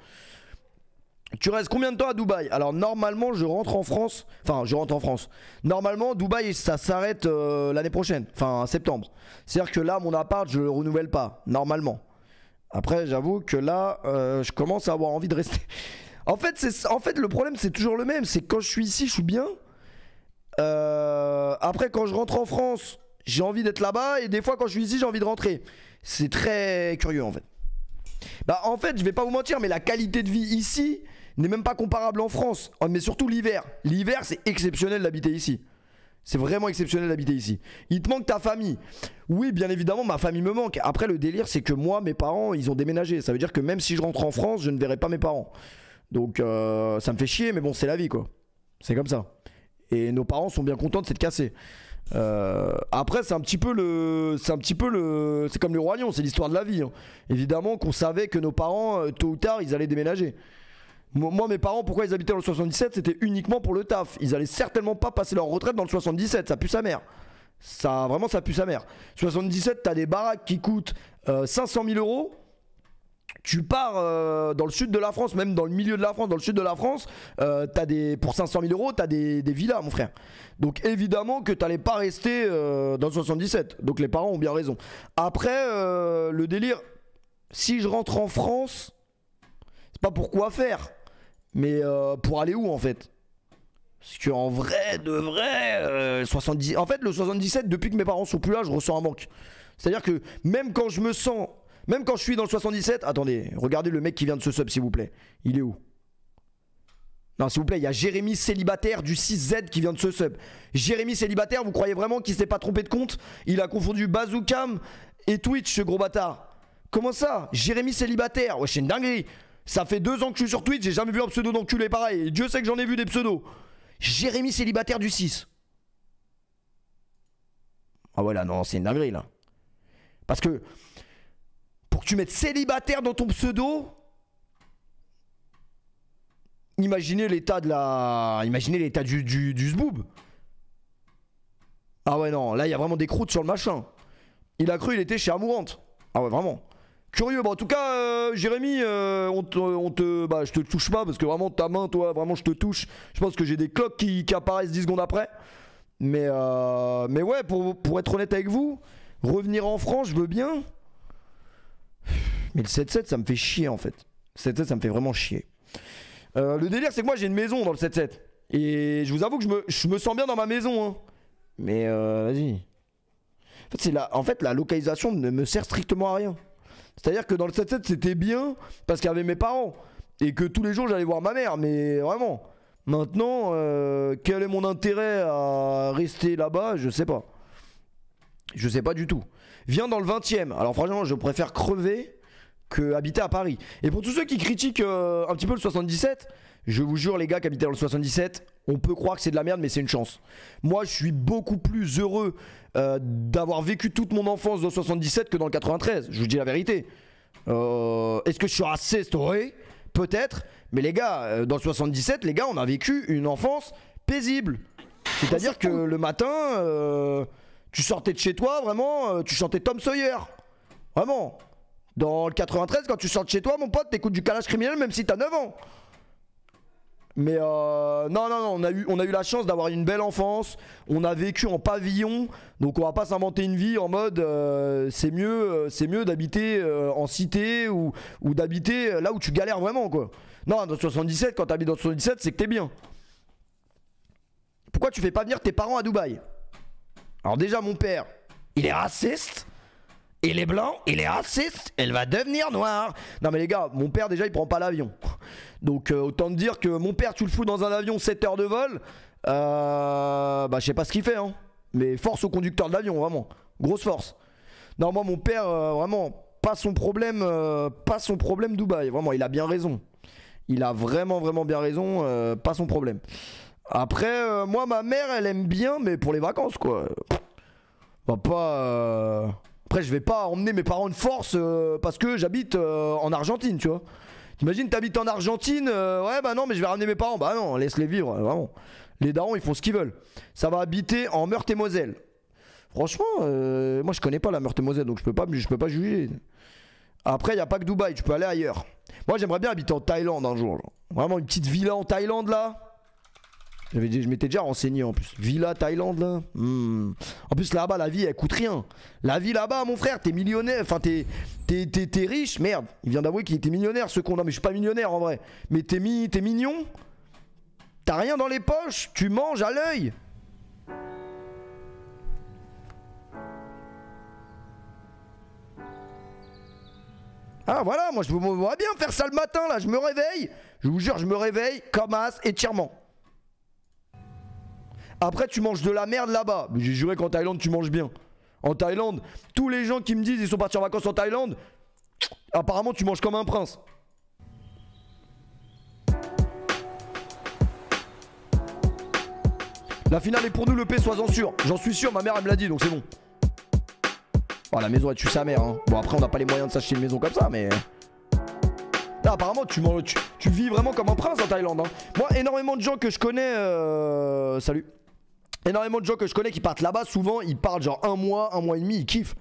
Tu restes combien de temps à Dubaï Alors normalement je rentre en France, enfin je rentre en France. Normalement Dubaï ça s'arrête euh, l'année prochaine, enfin septembre. C'est-à-dire que là mon appart je le renouvelle pas, normalement. Après j'avoue que là euh, je commence à avoir envie de rester. en fait, en fait le problème c'est toujours le même, c'est quand je suis ici je suis bien, euh, après, quand je rentre en France, j'ai envie d'être là-bas. Et des fois, quand je suis ici, j'ai envie de rentrer. C'est très curieux en fait. Bah, en fait, je vais pas vous mentir, mais la qualité de vie ici n'est même pas comparable en France. Oh, mais surtout l'hiver. L'hiver, c'est exceptionnel d'habiter ici. C'est vraiment exceptionnel d'habiter ici. Il te manque ta famille. Oui, bien évidemment, ma famille me manque. Après, le délire, c'est que moi, mes parents, ils ont déménagé. Ça veut dire que même si je rentre en France, je ne verrai pas mes parents. Donc, euh, ça me fait chier, mais bon, c'est la vie, quoi. C'est comme ça. Et nos parents sont bien contents de s'être cassés. Euh, après, c'est un petit peu le, c'est un petit peu le, c'est comme le royaume, c'est l'histoire de la vie. Hein. Évidemment qu'on savait que nos parents, euh, tôt ou tard, ils allaient déménager. Moi, mes parents, pourquoi ils habitaient dans le 77 C'était uniquement pour le taf. Ils allaient certainement pas passer leur retraite dans le 77. Ça pue sa mère. Ça, vraiment, ça pue sa mère. 77, t'as des baraques qui coûtent 500 euh, 000 euros. Tu pars euh, dans le sud de la France, même dans le milieu de la France, dans le sud de la France, euh, des, pour 500 000 euros, t'as des, des villas, mon frère. Donc évidemment que tu t'allais pas rester euh, dans le 77. Donc les parents ont bien raison. Après, le délire, si je rentre en France, c'est pas pour quoi faire, mais pour aller où en fait parce qu'en vrai, de vrai, 70... en fait, le 77, depuis que mes parents sont plus là, je ressens un manque. C'est-à-dire que même quand je me sens même quand je suis dans le 77, attendez, regardez le mec qui vient de ce sub, s'il vous plaît. Il est où Non, s'il vous plaît, il y a Jérémy célibataire du 6Z qui vient de ce sub. Jérémy célibataire, vous croyez vraiment qu'il s'est pas trompé de compte Il a confondu Bazookam et Twitch, ce gros bâtard. Comment ça Jérémy célibataire Ouais, c'est une dinguerie. Ça fait deux ans que je suis sur Twitch, j'ai jamais vu un pseudo d'enculé pareil. Dieu sait que j'en ai vu des pseudos. Jérémy célibataire du 6. Ah voilà, non, c'est une dinguerie, là. Parce que tu mettes célibataire dans ton pseudo. Imaginez l'état de la. Imaginez l'état du, du, zboob. Ah ouais, non, là, il y a vraiment des croûtes sur le machin. Il a cru, il était chez Amourante. Ah ouais, vraiment. Curieux, Bon en tout cas, euh, Jérémy, euh, on, te, on bah, je te touche pas parce que vraiment ta main, toi, vraiment je te touche. Je pense que j'ai des cloques qui, apparaissent 10 secondes après. Mais, euh, mais ouais, pour, pour être honnête avec vous, revenir en France, je veux bien. Mais le 7-7, ça me fait chier en fait. 7-7, ça me fait vraiment chier. Euh, le délire, c'est que moi, j'ai une maison dans le 7-7. Et je vous avoue que je me, je me sens bien dans ma maison. Hein. Mais euh, vas-y. En fait, la, en fait, la localisation ne me sert strictement à rien. C'est-à-dire que dans le 7-7, c'était bien parce qu'il y avait mes parents. Et que tous les jours, j'allais voir ma mère. Mais vraiment. Maintenant, euh, quel est mon intérêt à rester là-bas Je sais pas. Je sais pas du tout. Viens dans le 20ème. Alors franchement, je préfère crever habiter à Paris. Et pour tous ceux qui critiquent euh, un petit peu le 77, je vous jure les gars qui habitaient dans le 77, on peut croire que c'est de la merde mais c'est une chance. Moi je suis beaucoup plus heureux euh, d'avoir vécu toute mon enfance dans le 77 que dans le 93, je vous dis la vérité. Euh, est-ce que je suis assez storé Peut-être, mais les gars, dans le 77, les gars, on a vécu une enfance paisible. C'est-à-dire que le matin, tu sortais de chez toi, vraiment, tu chantais Tom Sawyer. Vraiment. Dans le 93, quand tu sors de chez toi, mon pote, t'écoutes du calage criminel même si t'as 9 ans. Mais euh, non, non, non, on a eu, on a eu la chance d'avoir une belle enfance. On a vécu en pavillon, donc on va pas s'inventer une vie en mode euh, c'est mieux, euh, mieux d'habiter en cité ou, d'habiter là où tu galères vraiment quoi. Non, dans 77, quand t'habites dans 77, c'est que t'es bien. Pourquoi tu fais pas venir tes parents à Dubaï Alors déjà, mon père, il est raciste il est blanc, il est raciste, elle va devenir noire. Non mais les gars, mon père déjà il prend pas l'avion. Donc euh, autant te dire que mon père tu le fous dans un avion 7 heures de vol, euh, bah je sais pas ce qu'il fait hein. Mais force au conducteur de l'avion vraiment, grosse force. Non moi mon père euh, vraiment pas son problème, pas son problème Dubaï. Vraiment il a bien raison. Il a vraiment vraiment bien raison, pas son problème. Après moi ma mère elle aime bien mais pour les vacances quoi. Va pas après, je vais pas emmener mes parents de force euh, parce que j'habite euh, en Argentine, tu vois. T'imagines, t'habites en Argentine, euh, ouais, bah non, mais je vais ramener mes parents. Bah non, laisse-les vivre, vraiment. Les darons, ils font ce qu'ils veulent. Ça va habiter en Meurthe et Moselle. Franchement, moi, je connais pas la Meurthe et Moselle, donc je peux pas, je peux pas juger. Après, il a pas que Dubaï, tu peux aller ailleurs. Moi, j'aimerais bien habiter en Thaïlande un jour. Vraiment, une petite villa en Thaïlande, là je m'étais déjà renseigné en plus. Villa Thaïlande là. Hmm. En plus là-bas la vie elle coûte rien. La vie là-bas mon frère, t'es millionnaire, enfin t'es riche, merde. Il vient d'avouer qu'il était millionnaire ce con. Non mais je suis pas millionnaire en vrai. Mais t'es t'es mignon. T'as rien dans les poches, tu manges à l'œil. Ah voilà, moi je me vois bien faire ça le matin là, je me réveille, je vous jure, je me réveille comme as étirement. Après, tu manges de la merde là-bas. j'ai juré qu'en Thaïlande, tu manges bien. En Thaïlande, tous les gens qui me disent ils sont partis en vacances en Thaïlande, apparemment, tu manges comme un prince. La finale est pour nous, le P, sois-en sûr. J'en suis sûr, ma mère, elle me l'a dit, donc c'est bon. Ah, la maison, elle tue sa mère. Hein. Bon, après, on n'a pas les moyens de s'acheter une maison comme ça, mais. Euh. apparemment, tu, tu vis vraiment comme un prince en Thaïlande. Hein. Moi, énormément de gens que je connais. Euh, salut énormément de gens que je connais qui partent là-bas, souvent ils partent genre un mois, un mois et demi, ils kiffent.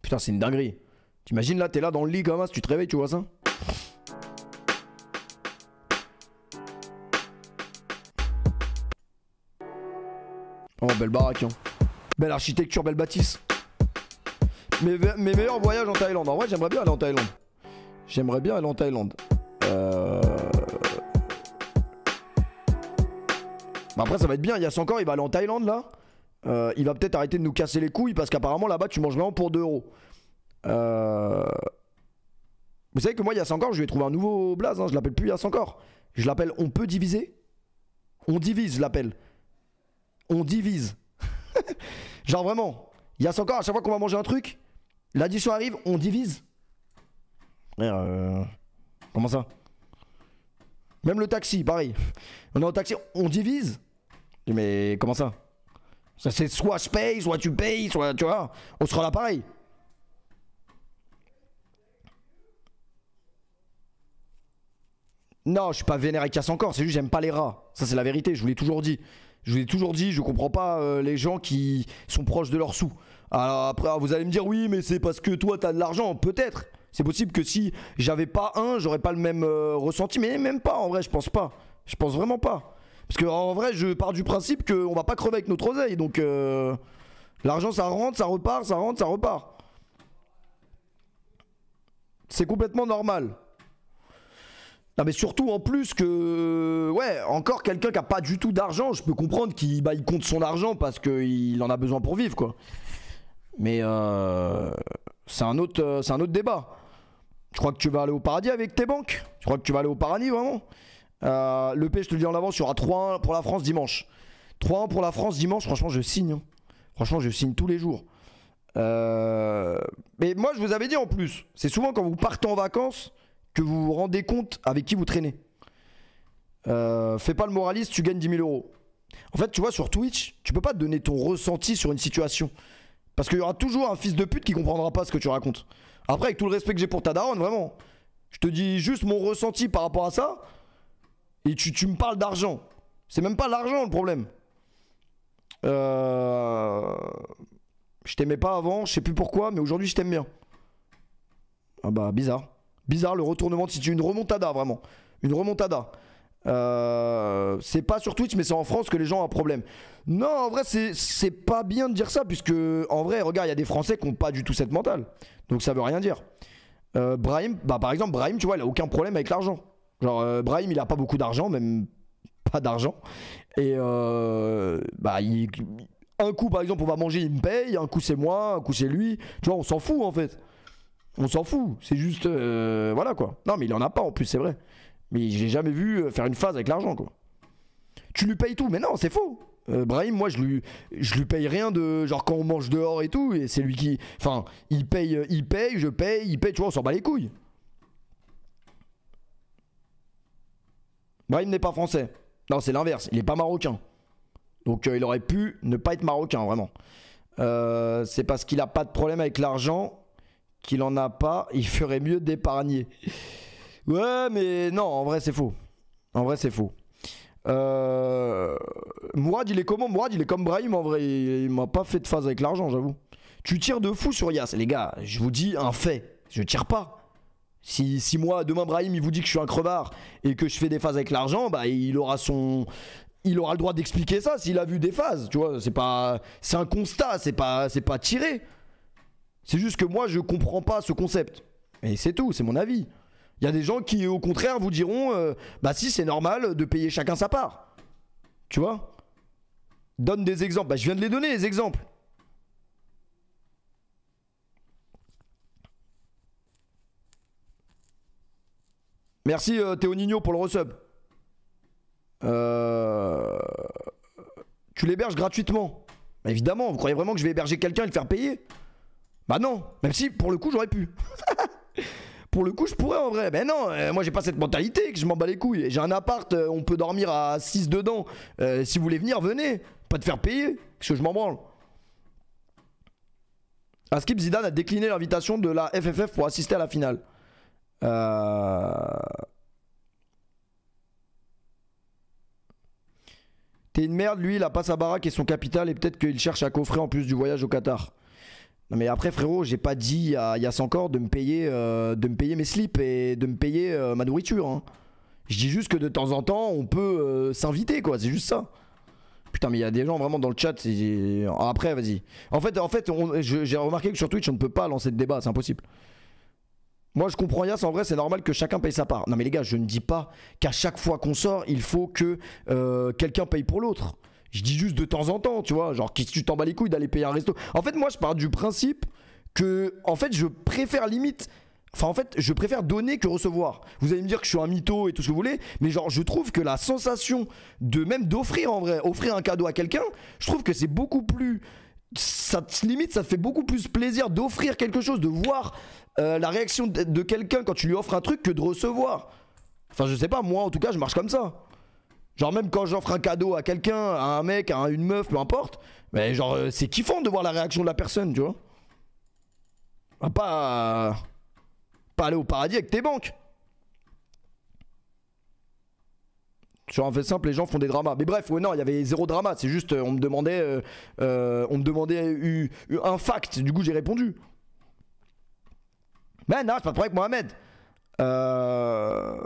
Putain, c'est une dinguerie. T'imagines là, t'es là dans le lit comme ça, tu te réveilles, tu vois ça Oh, belle baraque, hein. Belle architecture, belle bâtisse. Mes, mes meilleurs voyages en Thaïlande. En vrai, j'aimerais bien aller en Thaïlande. J'aimerais bien aller en Thaïlande. Euh, après, ça va être bien. Il y il va aller en Thaïlande là. Euh, il va peut-être arrêter de nous casser les couilles parce qu'apparemment là-bas, tu manges vraiment pour 2 euros. Euh, vous savez que moi, il y je vais trouver un nouveau blaze. Hein. Je l'appelle plus il y Je l'appelle on peut diviser. On divise, je l'appelle. On divise. Genre vraiment, il y à chaque fois qu'on va manger un truc, l'addition arrive, on divise. Eh, euh, comment ça Même le taxi, pareil. On est en taxi, on divise. Mais comment ça Ça c'est soit je paye, soit tu payes, soit tu vois. On sera là pareil. Non, je suis pas vénère casse encore, c'est juste j'aime pas les rats. Ça c'est la vérité, je vous l'ai toujours dit. Je vous l'ai toujours dit, je comprends pas euh, les gens qui sont proches de leurs sous. Alors après, vous allez me dire oui, mais c'est parce que toi t'as de l'argent, peut-être. C'est possible que si j'avais pas un, j'aurais pas le même euh, ressenti. Mais même pas, en vrai, je pense pas. Je pense vraiment pas. Parce que en vrai, je pars du principe qu'on va pas crever avec notre oseille. Donc euh, l'argent, ça rentre, ça repart, ça rentre, ça repart. C'est complètement normal. Non mais surtout en plus que ouais encore quelqu'un qui a pas du tout d'argent, je peux comprendre qu'il bah, compte son argent parce qu'il en a besoin pour vivre quoi. Mais euh, c'est un autre c'est un autre débat. Tu crois que tu vas aller au paradis avec tes banques Tu crois que tu vas aller au paradis vraiment euh, Le P, je te le dis en avance, il y aura 3-1 pour la France dimanche. 3-1 pour la France dimanche, franchement, je signe. Hein. Franchement, je signe tous les jours. Euh, mais moi, je vous avais dit en plus, c'est souvent quand vous partez en vacances que vous vous rendez compte avec qui vous traînez. Euh, fais pas le moraliste, tu gagnes 10 000 euros. En fait, tu vois, sur Twitch, tu peux pas te donner ton ressenti sur une situation. Parce qu'il y aura toujours un fils de pute qui comprendra pas ce que tu racontes. Après, avec tout le respect que j'ai pour ta vraiment. Je te dis juste mon ressenti par rapport à ça. Et tu, me parles d'argent. C'est même pas l'argent le problème. Euh, je t'aimais pas avant, je sais plus pourquoi, mais aujourd'hui je t'aime bien. Ah bah bizarre. Bizarre le retournement de si tu une remontada vraiment. Une remontada. Euh, c'est pas sur Twitch, mais c'est en France que les gens ont un problème. Non, en vrai, c'est pas bien de dire ça, puisque en vrai, regarde, il y a des Français qui n'ont pas du tout cette mentale. Donc ça veut rien dire. Euh, Brahim, bah, par exemple, Brahim, tu vois, il a aucun problème avec l'argent. Genre, euh, Brahim, il a pas beaucoup d'argent, même pas d'argent. Et bah, un coup, par exemple, on va manger, il me paye, un coup, c'est moi, un coup, c'est lui. Tu vois, on s'en fout en fait. On s'en fout. C'est juste. voilà quoi. Non, mais il en a pas en plus, c'est vrai. Mais je n'ai jamais vu euh, faire une phase avec l'argent, quoi. Tu lui payes tout, mais non, c'est faux. Euh, Brahim, moi, je lui, je lui paye rien de genre quand on mange dehors et tout, et c'est lui qui, enfin, il paye, euh, il paye, je paye, il paye, tu vois, on s'en bat les couilles. Brahim n'est pas français. Non, c'est l'inverse. Il n'est pas marocain. Donc il aurait pu ne pas être marocain, vraiment. c'est parce qu'il n'a pas de problème avec l'argent qu'il en a pas. Il ferait mieux d'épargner. Ouais, mais non, en vrai, c'est faux. En vrai, c'est faux. Euh... il est comment Mourad, il est comme Brahim en vrai. Il, m'a pas fait de phase avec l'argent, j'avoue. Tu tires de fou sur Yass, les gars. Je vous dis un fait. Je tire pas. Si, si moi, demain, Brahim, il vous dit que je suis un crevard et que je fais des phases avec l'argent, bah, il aura son. Il aura le droit d'expliquer ça s'il a vu des phases. Tu vois, c'est pas. C'est un constat, c'est pas, c'est pas tiré. C'est juste que moi, je comprends pas ce concept. Et c'est tout, c'est mon avis. Il y a des gens qui, au contraire, vous diront euh, Bah, si, c'est normal de payer chacun sa part. Tu vois Donne des exemples. Bah, je viens de les donner, les exemples. Merci euh, Théo pour le resub. Euh... Tu l'héberges gratuitement. Bah évidemment, vous croyez vraiment que je vais héberger quelqu'un et le faire payer Bah non, même si pour le coup j'aurais pu. pour le coup, je pourrais en vrai. Mais non, euh, moi j'ai pas cette mentalité que je m'en bats les couilles. J'ai un appart, euh, on peut dormir à 6 dedans. Euh, si vous voulez venir, venez. Pas de faire payer, parce que je m'en branle. À Skip, Zidane a décliné l'invitation de la FFF pour assister à la finale. T'es une merde, lui, il a pas sa baraque et son capital et peut-être qu'il cherche à coffrer en plus du voyage au Qatar mais après frérot, j'ai pas dit à Yass encore de me payer euh, de me payer mes slips et de me payer euh, ma nourriture. Hein. Je dis juste que de temps en temps, on peut euh, s'inviter quoi, c'est juste ça. Putain mais il y a des gens vraiment dans le chat. après vas-y. En fait, en fait, j'ai remarqué que sur Twitch on ne peut pas lancer de débat, c'est impossible. Moi je comprends Yass, en vrai c'est normal que chacun paye sa part. Non mais les gars, je ne dis pas qu'à chaque fois qu'on sort, il faut que quelqu'un paye pour l'autre. Je dis juste de temps en temps, tu vois. Genre, que tu t'en bats les couilles d'aller payer un resto En fait, moi, je pars du principe que, en fait, je préfère limite. Enfin, en fait, je préfère donner que recevoir. Vous allez me dire que je suis un mytho et tout ce que vous voulez, mais genre, je trouve que la sensation de même d'offrir en vrai, offrir un cadeau à quelqu'un, je trouve que c'est beaucoup plus. Ça limite, ça fait beaucoup plus plaisir d'offrir quelque chose, de voir euh, la réaction de quelqu'un quand tu lui offres un truc que de recevoir. Enfin, je sais pas, moi en tout cas, je marche comme ça. Genre même quand j'offre un cadeau à quelqu'un, à un mec, à une meuf, peu importe, mais genre euh, c'est kiffant de voir la réaction de la personne, tu vois. va ah, pas pas aller au paradis avec tes banques. Sur en fait simple, les gens font des dramas. Mais bref, ouais, non, il y avait zéro drama. C'est juste, euh, on me demandait, euh, on me demandait un fact. Du coup, j'ai répondu. Mais non, c'est pas vrai avec Mohamed. Euh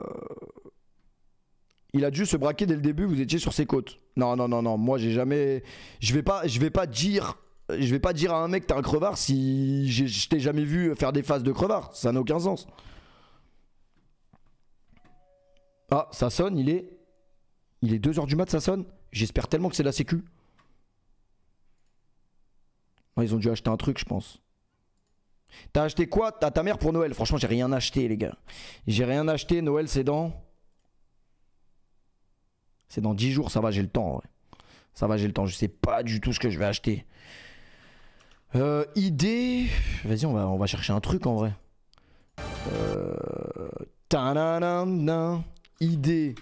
il a dû se braquer dès le début, vous étiez sur ses côtes. Non, non, non, non, moi j'ai jamais. Je vais pas, je vais pas dire. Je vais pas dire à un mec T'as un crevard si je t'ai jamais vu faire des phases de crevard. Ça n'a aucun sens. Ah, ça sonne, il est. Il est 2h du mat, ça sonne. J'espère tellement que c'est la sécu. Ah, ils ont dû acheter un truc, je pense. T'as acheté quoi à ta mère pour Noël Franchement, j'ai rien acheté, les gars. J'ai rien acheté. Noël, c'est dans c'est dans 10 jours, ça va, j'ai le temps. Ça va, j'ai le temps. Je sais pas du tout ce que je vais acheter. Euh, idée. Vas-y, on va, on va chercher un truc en vrai. Euh... Idée,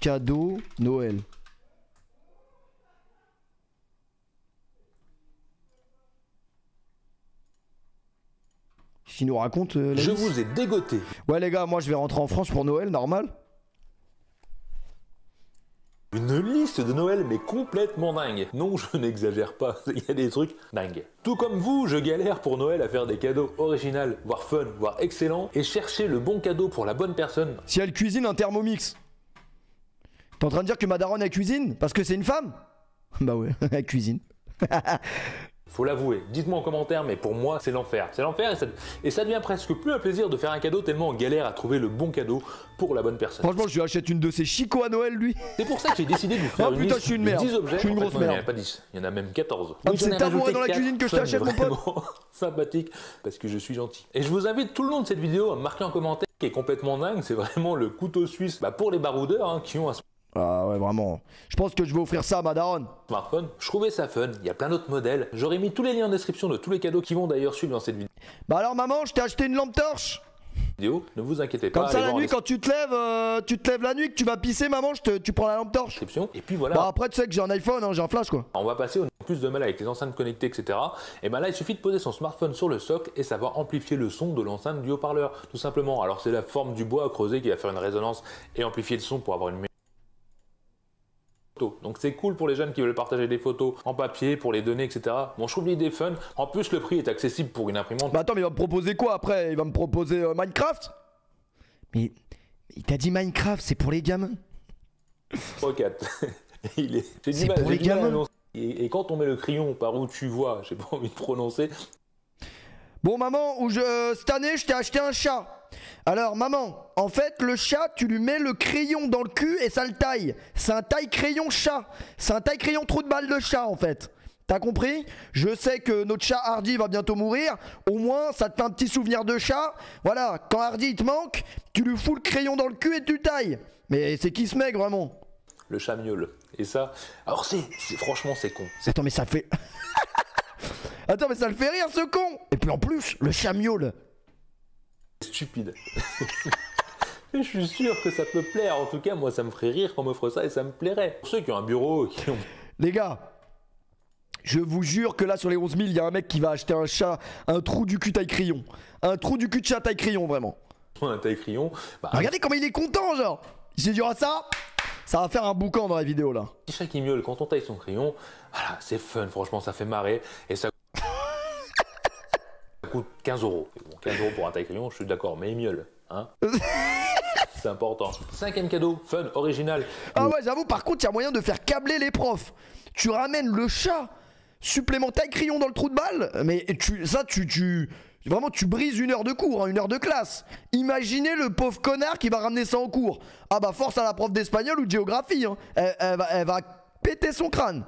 cadeau, Noël. Qui nous raconte euh, Je vous ai dégoté. Ouais les gars, moi je vais rentrer en France pour Noël, normal. Une liste de Noël mais complètement dingue. Non, je n'exagère pas, il y a des trucs dingues. Tout comme vous, je galère pour Noël à faire des cadeaux originaux, voire fun, voire excellents, et chercher le bon cadeau pour la bonne personne. Si elle cuisine un Thermomix, t'es en train de dire que ma daronne elle cuisine parce que c'est une femme Bah ouais, elle cuisine. Faut l'avouer. Dites-moi en commentaire, mais pour moi, c'est l'enfer. C'est l'enfer et ça, et ça devient presque plus un plaisir de faire un cadeau tellement on galère à trouver le bon cadeau pour la bonne personne. Franchement, je lui achète une de ces chicots à Noël, lui. C'est pour ça que j'ai décidé de vous faire 10 objets. Je suis une grosse pas 10, il y en a même 14. c'est c'est dans la cuisine que je t'achète, mon pote. sympathique parce que je suis gentil. Et je vous invite tout le long de cette vidéo à marquer en commentaire qui est complètement dingue, c'est vraiment le couteau suisse bah, pour les baroudeurs hein, qui ont un ah ouais, vraiment. Je pense que je vais offrir ça à ma Smartphone, je trouvais ça fun. Il y a plein d'autres modèles. J'aurais mis tous les liens en description de tous les cadeaux qui vont d'ailleurs suivre dans cette vidéo. Bah alors maman, je t'ai acheté une lampe torche vidéo, ne vous inquiétez pas. Comme ça la nuit, quand tu te lèves, euh, tu te lèves la nuit, que tu vas pisser maman, je te, tu prends la lampe torche. Et puis voilà. Bah après tu sais que j'ai un iPhone, hein, j'ai un flash quoi. On va passer au plus de mal avec les enceintes connectées, etc. Et ben là, il suffit de poser son smartphone sur le socle et ça va amplifier le son de l'enceinte du haut-parleur, tout simplement. Alors c'est la forme du bois creusé qui va faire une résonance et amplifier le son pour avoir une donc c'est cool pour les jeunes qui veulent partager des photos en papier, pour les données, etc. Bon, je trouve l'idée fun. En plus, le prix est accessible pour une imprimante. Bah attends, mais il va me proposer quoi après Il va me proposer euh, Minecraft Mais il t'a dit Minecraft, c'est pour les gamins. Ok. il est. C'est pour les gamins. Et, quand on met le crayon par où tu vois, j'ai pas envie de prononcer. Bon maman, où je, cette année, je t'ai acheté un chat. Alors maman, en fait le chat tu lui mets le crayon dans le cul et ça le taille. C'est un taille crayon chat. C'est un taille crayon trou de balle de chat en fait. T'as compris Je sais que notre chat Hardy va bientôt mourir. Au moins, ça te fait un petit souvenir de chat. Voilà, quand Hardy il te manque, tu lui fous le crayon dans le cul et tu tailles. Mais c'est qui ce mec vraiment Le chat miaule. Et ça, alors c'est, franchement c'est con. Attends mais ça fait. Attends mais ça le fait rire ce con. Et puis en plus, le chat miaule stupide. je suis sûr que ça peut plaire. En tout cas, moi, ça me ferait rire qu'on m'offre ça et ça me plairait. Pour ceux qui ont un bureau, qui ont... Les gars, je vous jure que là, sur les 11 000, il y a un mec qui va acheter un chat, un trou du cul taille crayon. Un trou du cul de chat taille crayon, vraiment. Un taille crayon bah, Regardez comment il est content, genre J'ai dit, à ah, ça, ça va faire un boucan dans la vidéo, là. Chaque qui miaule quand on taille son crayon, voilà, c'est fun, franchement, ça fait marrer et ça coûte 15 euros. 15 euros pour un taille-crayon, je suis d'accord, mais mieux, hein C'est important. Cinquième cadeau, fun, original. Ah ouais, j'avoue, par contre, il y a moyen de faire câbler les profs. Tu ramènes le chat supplémentaire crayon dans le trou de balle, mais tu, ça, tu, tu, Vraiment, tu brises une heure de cours, hein, une heure de classe. Imaginez le pauvre connard qui va ramener ça en cours. Ah bah force à la prof d'espagnol ou de géographie. Hein. elle va péter son crâne.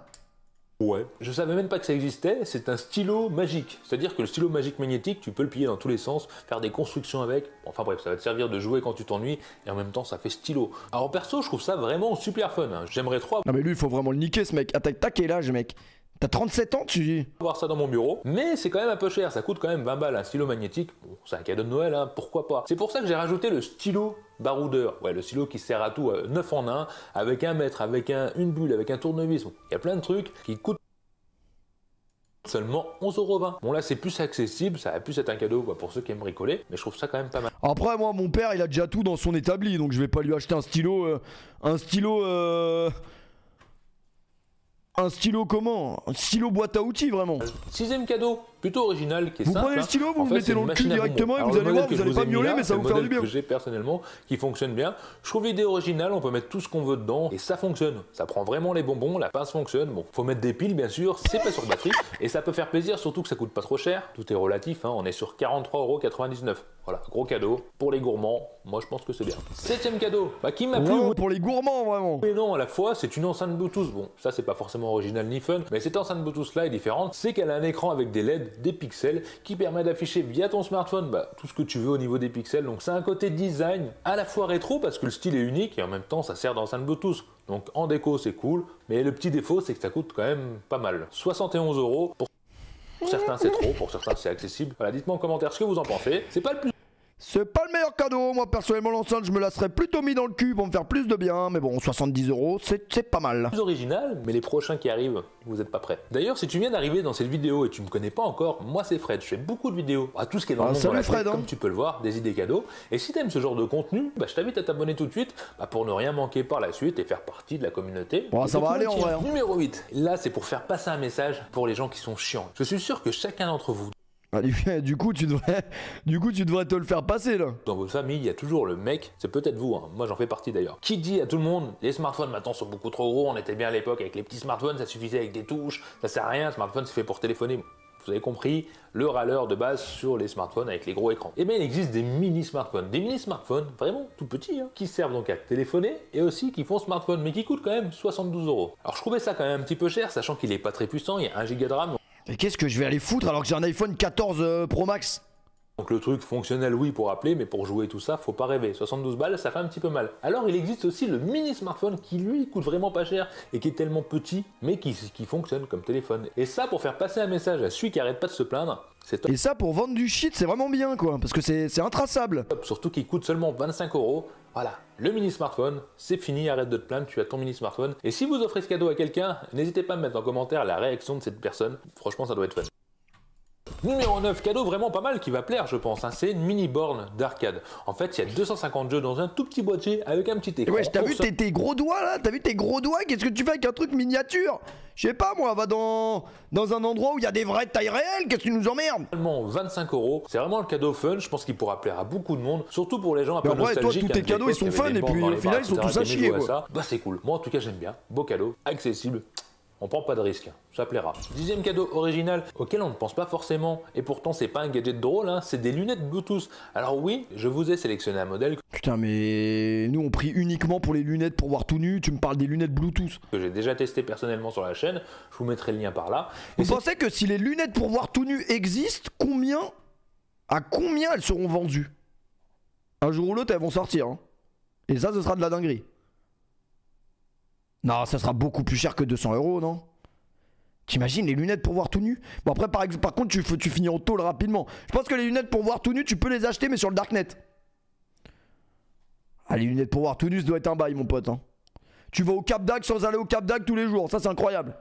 Ouais. Je savais même pas que ça existait. C'est un stylo magique. C'est-à-dire que le stylo magique magnétique, tu peux le plier dans tous les sens, faire des constructions avec. Enfin bref, ça va te servir de jouer quand tu t'ennuies et en même temps ça fait stylo. Alors perso, je trouve ça vraiment super fun. Hein. J'aimerais trop. Non mais lui, il faut vraiment le niquer ce mec. Attaque là, je mec. T'as 37 ans, tu Voir ça dans mon bureau, mais c'est quand même un peu cher, ça coûte quand même 20 balles un stylo magnétique. Bon, c'est un cadeau de Noël, hein, pourquoi pas. C'est pour ça que j'ai rajouté le stylo baroudeur. Ouais, le stylo qui sert à tout, 9 euh, en 1, avec un mètre, avec une bulle, avec un tournevis. Il y a plein de trucs qui coûtent seulement 11,20€. Bon là c'est plus accessible, ça va plus être un cadeau pour ceux qui aiment bricoler, mais je trouve ça quand même pas mal. Après moi mon père il a déjà tout dans son établi, donc je vais pas lui acheter un stylo, euh, un stylo. Euh, un stylo comment Un stylo boîte à outils vraiment euh, Sixième cadeau plutôt original qui est vous simple. Vous prenez le hein. stylo, vous, vous mettez dans le cul directement et vous allez voir, vous n'allez pas miauler, mais ça vous faire du bien. que j'ai personnellement qui fonctionne bien. Je trouve l'idée originale, on peut mettre tout ce qu'on veut dedans et ça fonctionne. Ça prend vraiment les bonbons, la pince fonctionne. Bon, faut mettre des piles bien sûr, c'est pas sur batterie et ça peut faire plaisir, surtout que ça coûte pas trop cher. Tout est relatif, hein, on est sur 43,99€. Voilà, gros cadeau pour les gourmands. Moi, je pense que c'est bien. Septième cadeau, bah, qui m'a plu pour les gourmands vraiment. Mais non, à la fois, c'est une enceinte Bluetooth. Bon, ça c'est pas forcément original ni fun, mais cette enceinte Bluetooth là est différente, c'est qu'elle a un écran avec des LED des pixels qui permet d'afficher via ton smartphone bah, tout ce que tu veux au niveau des pixels. Donc c'est un côté design à la fois rétro parce que le style est unique et en même temps ça sert dans d'enceinte Bluetooth. Donc en déco c'est cool, mais le petit défaut c'est que ça coûte quand même pas mal. 71 euros pour... certains c'est trop, pour certains c'est accessible. Voilà, dites-moi en commentaire ce que vous en pensez. C'est pas le plus c'est pas le meilleur cadeau. Moi, personnellement, l'enceinte, je me la serais plutôt mis dans le cul pour me faire plus de bien. Mais bon, 70 euros, c'est pas mal. Plus original, mais les prochains qui arrivent, vous êtes pas prêts. D'ailleurs, si tu viens d'arriver dans cette vidéo et tu me connais pas encore, moi, c'est Fred. Je fais beaucoup de vidéos à ah, tout ce qui est dans ah, le monde Fred, hein. comme tu peux le voir, des idées cadeaux. Et si t'aimes ce genre de contenu, bah, je t'invite à t'abonner tout de suite bah, pour ne rien manquer par la suite et faire partie de la communauté. Bon, ça va aller en vrai. Hein. Numéro 8. Là, c'est pour faire passer un message pour les gens qui sont chiants. Je suis sûr que chacun d'entre vous ah, du coup, tu devrais, du coup, tu te le faire passer là. Dans vos familles, il y a toujours le mec, c'est peut-être vous, hein. moi j'en fais partie d'ailleurs, qui dit à tout le monde les smartphones maintenant sont beaucoup trop gros, on était bien à l'époque avec les petits smartphones, ça suffisait avec des touches, ça sert à rien, smartphone c'est fait pour téléphoner. Vous avez compris le râleur de base sur les smartphones avec les gros écrans. Eh bien, il existe des mini-smartphones, des mini-smartphones vraiment tout petits, hein, qui servent donc à téléphoner et aussi qui font smartphone, mais qui coûtent quand même 72 euros. Alors, je trouvais ça quand même un petit peu cher, sachant qu'il est pas très puissant, il y a 1 giga de RAM. Mais qu'est-ce que je vais aller foutre alors que j'ai un iPhone 14 euh, Pro Max donc le truc fonctionnel, oui, pour appeler, mais pour jouer tout ça, faut pas rêver. 72 balles, ça fait un petit peu mal. Alors il existe aussi le mini smartphone qui lui coûte vraiment pas cher et qui est tellement petit, mais qui, fonctionne comme téléphone. Et ça pour faire passer un message à celui qui arrête pas de se plaindre. Top. Et ça pour vendre du shit, c'est vraiment bien quoi, parce que c'est intraçable. Surtout qu'il coûte seulement 25 euros voilà, le mini smartphone, c'est fini, arrête de te plaindre, tu as ton mini smartphone. Et si vous offrez ce cadeau à quelqu'un, n'hésitez pas à me mettre en commentaire la réaction de cette personne. Franchement, ça doit être fun. Numéro 9, cadeau vraiment pas mal qui va plaire je pense, hein. c'est une mini borne d'arcade. En fait, il y a 250 jeux dans un tout petit boîtier avec un petit écran. Eh ouais, t'as vu tes, gros doigts là T'as vu tes gros doigts Qu'est-ce que tu fais avec un truc miniature je sais pas moi, va dans, dans un endroit où il y a des vraies tailles réelles, qu'est-ce tu nous emmerdes Seulement 25 euros, c'est vraiment le cadeau fun, je pense qu'il pourra plaire à beaucoup de monde, surtout pour les gens un peu nostalgiques. Toi, tous hein, tes cadeaux ils sont fun et puis au final ils sont tous à chier Bah c'est cool, moi en tout cas j'aime bien, beau cadeau, accessible, on prend pas de risque, hein. ça plaira. Dixième cadeau original auquel on ne pense pas forcément, et pourtant c'est pas un gadget drôle, hein. c'est des lunettes Bluetooth. Alors oui, je vous ai sélectionné un modèle. Putain mais nous on prie uniquement pour les lunettes pour voir tout nu, tu me parles des lunettes Bluetooth. Que j'ai déjà testé personnellement sur la chaîne, je vous mettrai le lien par là. Et vous pensez que si les lunettes pour voir tout nu existent, combien, à combien elles seront vendues Un jour ou l'autre elles vont sortir. Hein. Et ça ce sera de la dinguerie. Non, ça sera beaucoup plus cher que 200 euros, non T'imagines les lunettes pour voir tout nu Bon après par, contre tu, tu finis en tôle rapidement. Je pense que les lunettes pour voir tout nu tu peux les acheter mais sur le darknet. Ah les lunettes pour voir tout nu ça doit être un bail mon pote. Hein. Tu vas au Cap d'Agde sans aller au Cap d'Agde tous les jours, ça c'est incroyable.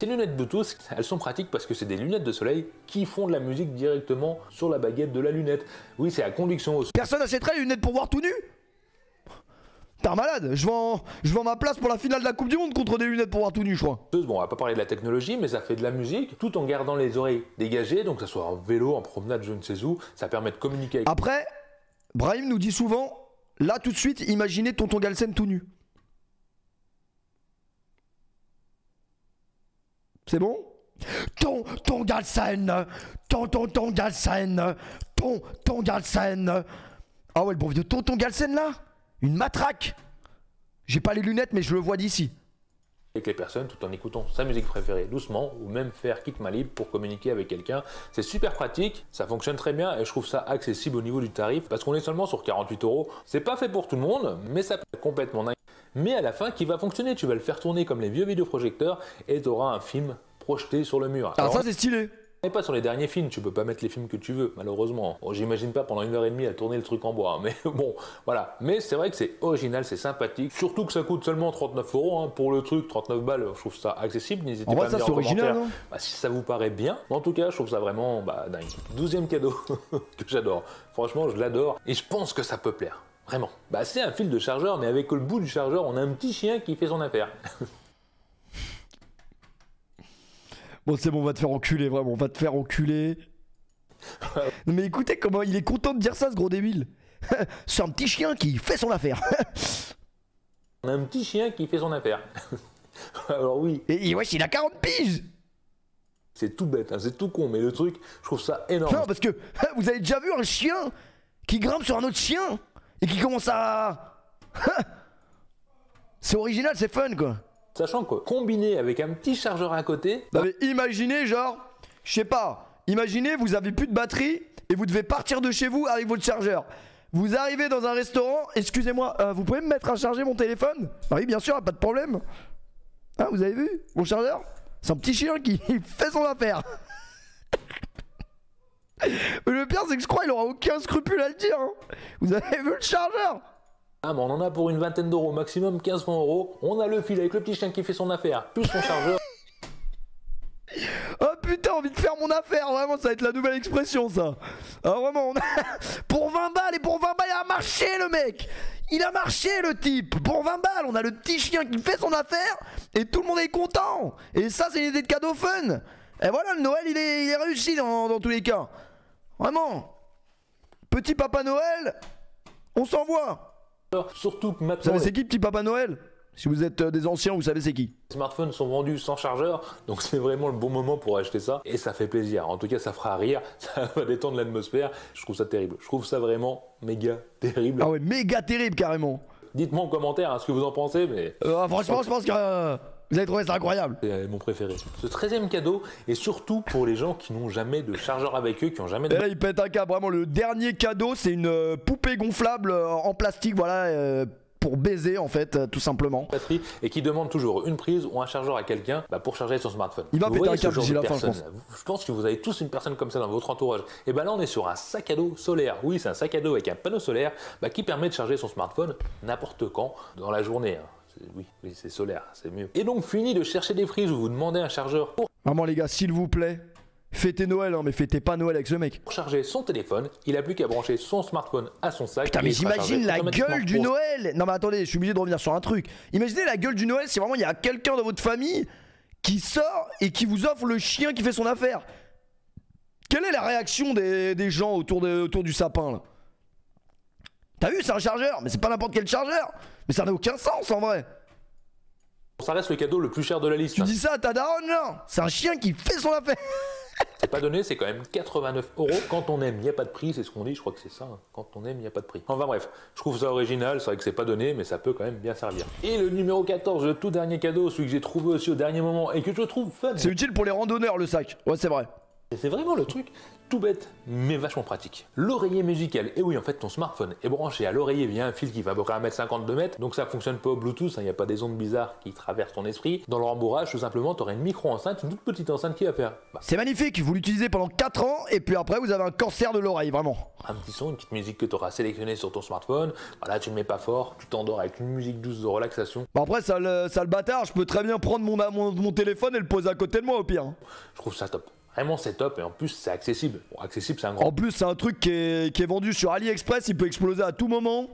Ces lunettes Bluetooth, elles sont pratiques parce que c'est des lunettes de soleil qui font de la musique directement sur la baguette de la lunette. Oui, c'est à conduction aussi. Personne n'achèterait les lunettes pour voir tout nu un malade. Je vends, je vends ma place pour la finale de la Coupe du Monde contre des lunettes pour voir tout nu, je crois. Bon, on va pas parler de la technologie, mais ça fait de la musique tout en gardant les oreilles dégagées, donc que ça soit en vélo, en promenade, je ne sais où. Ça permet de communiquer avec. Après, Brahim nous dit souvent là, tout de suite, imaginez Tonton Galsen tout nu. C'est bon Ton, ton Galsen Tonton ton, ton Galsen Ton, ton Galsen Ah ouais, le bon vieux Tonton Galsen là une matraque J'ai pas les lunettes, mais je le vois d'ici. Avec les personnes tout en écoutant sa musique préférée doucement ou même faire kick malib pour communiquer avec quelqu'un. C'est super pratique, ça fonctionne très bien et je trouve ça accessible au niveau du tarif parce qu'on est seulement sur 48 euros. C'est pas fait pour tout le monde, mais ça peut être complètement dingue. Mais à la fin, qui va fonctionner Tu vas le faire tourner comme les vieux vidéoprojecteurs et tu auras un film projeté sur le mur. Alors, ça, c'est stylé et pas sur les derniers films, tu peux pas mettre les films que tu veux, malheureusement. J'imagine pas pendant une heure et demie à tourner le truc en bois, mais bon, voilà. Mais c'est vrai que c'est original, c'est sympathique, surtout que ça coûte seulement 39 euros hein, pour le truc, 39 balles, je trouve ça accessible, n'hésitez pas à me dire en commentaire bah, si ça vous paraît bien. En tout cas, je trouve ça vraiment bah, dingue. Douzième cadeau que j'adore, franchement, je l'adore, et je pense que ça peut plaire. Vraiment. Bah, c'est un fil de chargeur, mais avec le bout du chargeur, on a un petit chien qui fait son affaire. Bon, c'est bon, on va te faire enculer, vraiment, on va te faire enculer. mais écoutez comment il est content de dire ça, ce gros débile. c'est un petit chien qui fait son affaire. un petit chien qui fait son affaire. Alors oui. Et, ouais wesh, il a 40 piges c'est tout bête, hein, c'est tout con, mais le truc, je trouve ça énorme. Non, parce que hein, vous avez déjà vu un chien qui grimpe sur un autre chien et qui commence à. Hein. c'est original, c'est fun quoi. Sachant que combiné avec un petit chargeur à côté. Bah, imaginez genre, je sais pas, imaginez vous avez plus de batterie et vous devez partir de chez vous avec votre chargeur. Vous arrivez dans un restaurant, excusez-moi, euh, vous pouvez me mettre à charger mon téléphone bah Oui, bien sûr, pas de problème. Hein, vous avez vu Mon chargeur C'est un petit chien qui fait son affaire. Mais le pire, c'est que je crois qu'il aura aucun scrupule à le dire. Hein. Vous avez vu le chargeur ah, on en a pour une vingtaine d'euros, maximum 15 euros. On a le fil avec le petit chien qui fait son affaire, plus son chargeur. Oh putain, envie de faire mon affaire, vraiment, ça va être la nouvelle expression ça. Alors ah, vraiment, on a... pour 20 balles et pour 20 balles, il a marché le mec. Il a marché le type. Pour 20 balles, on a le petit chien qui fait son affaire et tout le monde est content. Et ça, c'est une idée de cadeau fun. Et voilà, le Noël, il est, il est réussi dans, dans tous les cas. Vraiment. Petit Papa Noël, on s'envoie. Surtout que maintenant. Vous savez, c'est qui, petit Papa Noël si vous êtes euh, des anciens, vous savez c'est qui. Les smartphones sont vendus sans chargeur, donc c'est vraiment le bon moment pour acheter ça. Et ça fait plaisir. En tout cas, ça fera rire, ça va détendre l'atmosphère. Je trouve ça terrible. Je trouve ça vraiment méga terrible. Ah ouais, méga terrible carrément. Dites-moi en commentaire hein, ce que vous en pensez, mais. Euh, ah, franchement, je pense que. Euh, vous avez trouvé ça incroyable C'est euh, mon préféré. Ce 13ème cadeau est surtout pour les gens qui n'ont jamais de chargeur avec eux, qui n'ont jamais de... là, il pète un câble. Vraiment, le dernier cadeau, c'est une euh, poupée gonflable euh, en plastique, voilà, pour baiser en fait, tout simplement. et qui demande toujours une prise ou un chargeur à quelqu'un bah, pour charger son smartphone. Il va péter un câble je pense. que vous avez tous une personne comme ça dans votre entourage. Et ben là, on est sur un sac à dos solaire. Oui, c'est un sac à dos avec un panneau solaire bah, qui permet de charger son smartphone n'importe quand dans la journée. Hein oui, c'est solaire, c'est mieux. Et donc, fini de chercher des frises vous vous demandez un chargeur pour... Maman, les gars, s'il vous plaît, Fêtez Noël, hein, mais fêtez pas Noël avec ce mec. Pour charger son téléphone, il a plus qu'à brancher son smartphone à son sac. Putain, mais j'imagine la gueule du Noël Non, mais attendez, je suis obligé de revenir sur un truc. Imaginez la gueule du Noël si vraiment il y a quelqu'un dans votre famille qui sort et qui vous offre le chien qui fait son affaire. Quelle est la réaction des, gens autour, autour du sapin là T'as vu, c'est un chargeur, mais c'est pas n'importe quel chargeur mais ça n'a aucun sens en vrai Ça reste le cadeau le plus cher de la liste. Tu dis ça à ta daronne, là C'est un chien qui fait son affaire C'est pas donné, c'est quand même 89 euros. Quand on aime, il n'y a pas de prix, c'est ce qu'on dit, je crois que c'est ça. Hein. Quand on aime, il n'y a pas de prix. Enfin bref, je trouve ça original, c'est vrai que c'est pas donné, mais ça peut quand même bien servir. Et le numéro 14, le tout dernier cadeau, celui que j'ai trouvé aussi au dernier moment et que je trouve fun. C'est utile pour les randonneurs le sac, ouais c'est vrai. C'est vraiment le truc tout bête, mais vachement pratique. L'oreiller musical. Et oui, en fait, ton smartphone est branché à l'oreiller via un fil qui va à peu près 1m50 de donc ça fonctionne pas au Bluetooth, il hein, n'y a pas des ondes bizarres qui traversent ton esprit. Dans le rembourrage, tout simplement, tu auras une micro-enceinte, une toute petite enceinte qui va faire. Bah. C'est magnifique, vous l'utilisez pendant 4 ans, et puis après, vous avez un cancer de l'oreille, vraiment. Un petit son, une petite musique que tu auras sélectionnée sur ton smartphone. Voilà, tu le mets pas fort, tu t'endors avec une musique douce de relaxation. Bah, après, ça le, ça bâtard, je peux très bien prendre mon, mon téléphone et le poser à côté de moi au pire. Je trouve ça top vraiment c'est top et en plus c'est accessible. Bon, accessible, c'est un grand. En plus, c'est un truc qui est, vendu sur AliExpress, il peut exploser à tout moment.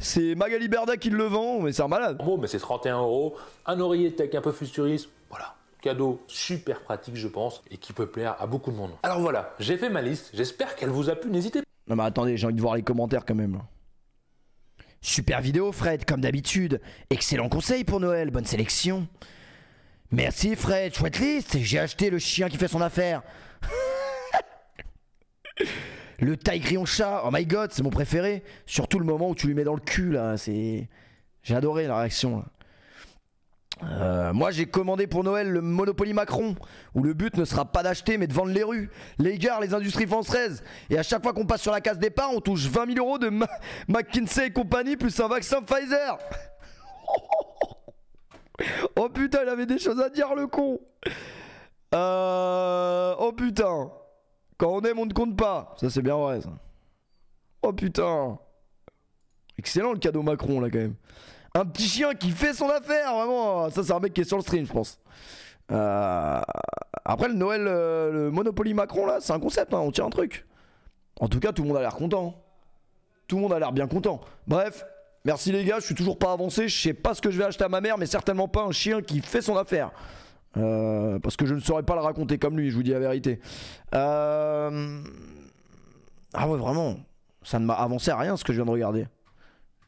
C'est Magali Berda qui le vend, mais c'est un malade. Bon, mais c'est 31 euros. Un oreiller tech un peu futuriste, voilà. Cadeau super pratique, je pense, et qui peut plaire à beaucoup de monde. Alors voilà, j'ai fait ma liste. J'espère qu'elle vous a plu. N'hésitez pas. Non, mais attendez, j'ai envie de voir les commentaires quand même. Super vidéo, Fred, comme d'habitude. Excellent conseil pour Noël, bonne sélection. Merci Fred, chouette liste, j'ai acheté le chien qui fait son affaire. le taille chat, oh my god, c'est mon préféré. Surtout le moment où tu lui mets dans le cul là, c'est... J'ai adoré la réaction euh, moi j'ai commandé pour Noël le Monopoly Macron, où le but ne sera pas d'acheter mais de vendre les rues, les gares, les industries françaises. Et à chaque fois qu'on passe sur la case départ, on touche 20 000 euros de McKinsey et compagnie plus un vaccin Pfizer. Oh putain, il avait des choses à dire, le con. Euh... Oh putain. Quand on aime, on ne compte pas. Ça, c'est bien vrai, ça. Oh putain. Excellent le cadeau Macron, là, quand même. Un petit chien qui fait son affaire, vraiment. Ça, c'est un mec qui est sur le stream, je pense. Euh... Après, le Noël, euh, le Monopoly Macron, là, c'est un concept, hein. on tient un truc. En tout cas, tout le monde a l'air content. Hein. Tout le monde a l'air bien content. Bref, Merci les gars, je suis toujours pas avancé, je sais pas ce que je vais acheter à ma mère, mais certainement pas un chien qui fait son affaire. Euh, parce que je ne saurais pas le raconter comme lui, je vous dis la vérité. Euh, ah ouais, vraiment, ça ne m'a avancé à rien ce que je viens de regarder.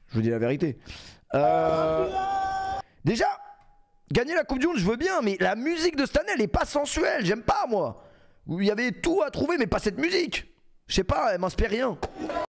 Je vous dis la vérité. Euh, déjà, gagner la Coupe du Monde, je veux bien, mais la musique de cette année, elle est pas sensuelle, j'aime pas moi. Il y avait tout à trouver, mais pas cette musique. Je sais pas, elle m'inspire rien.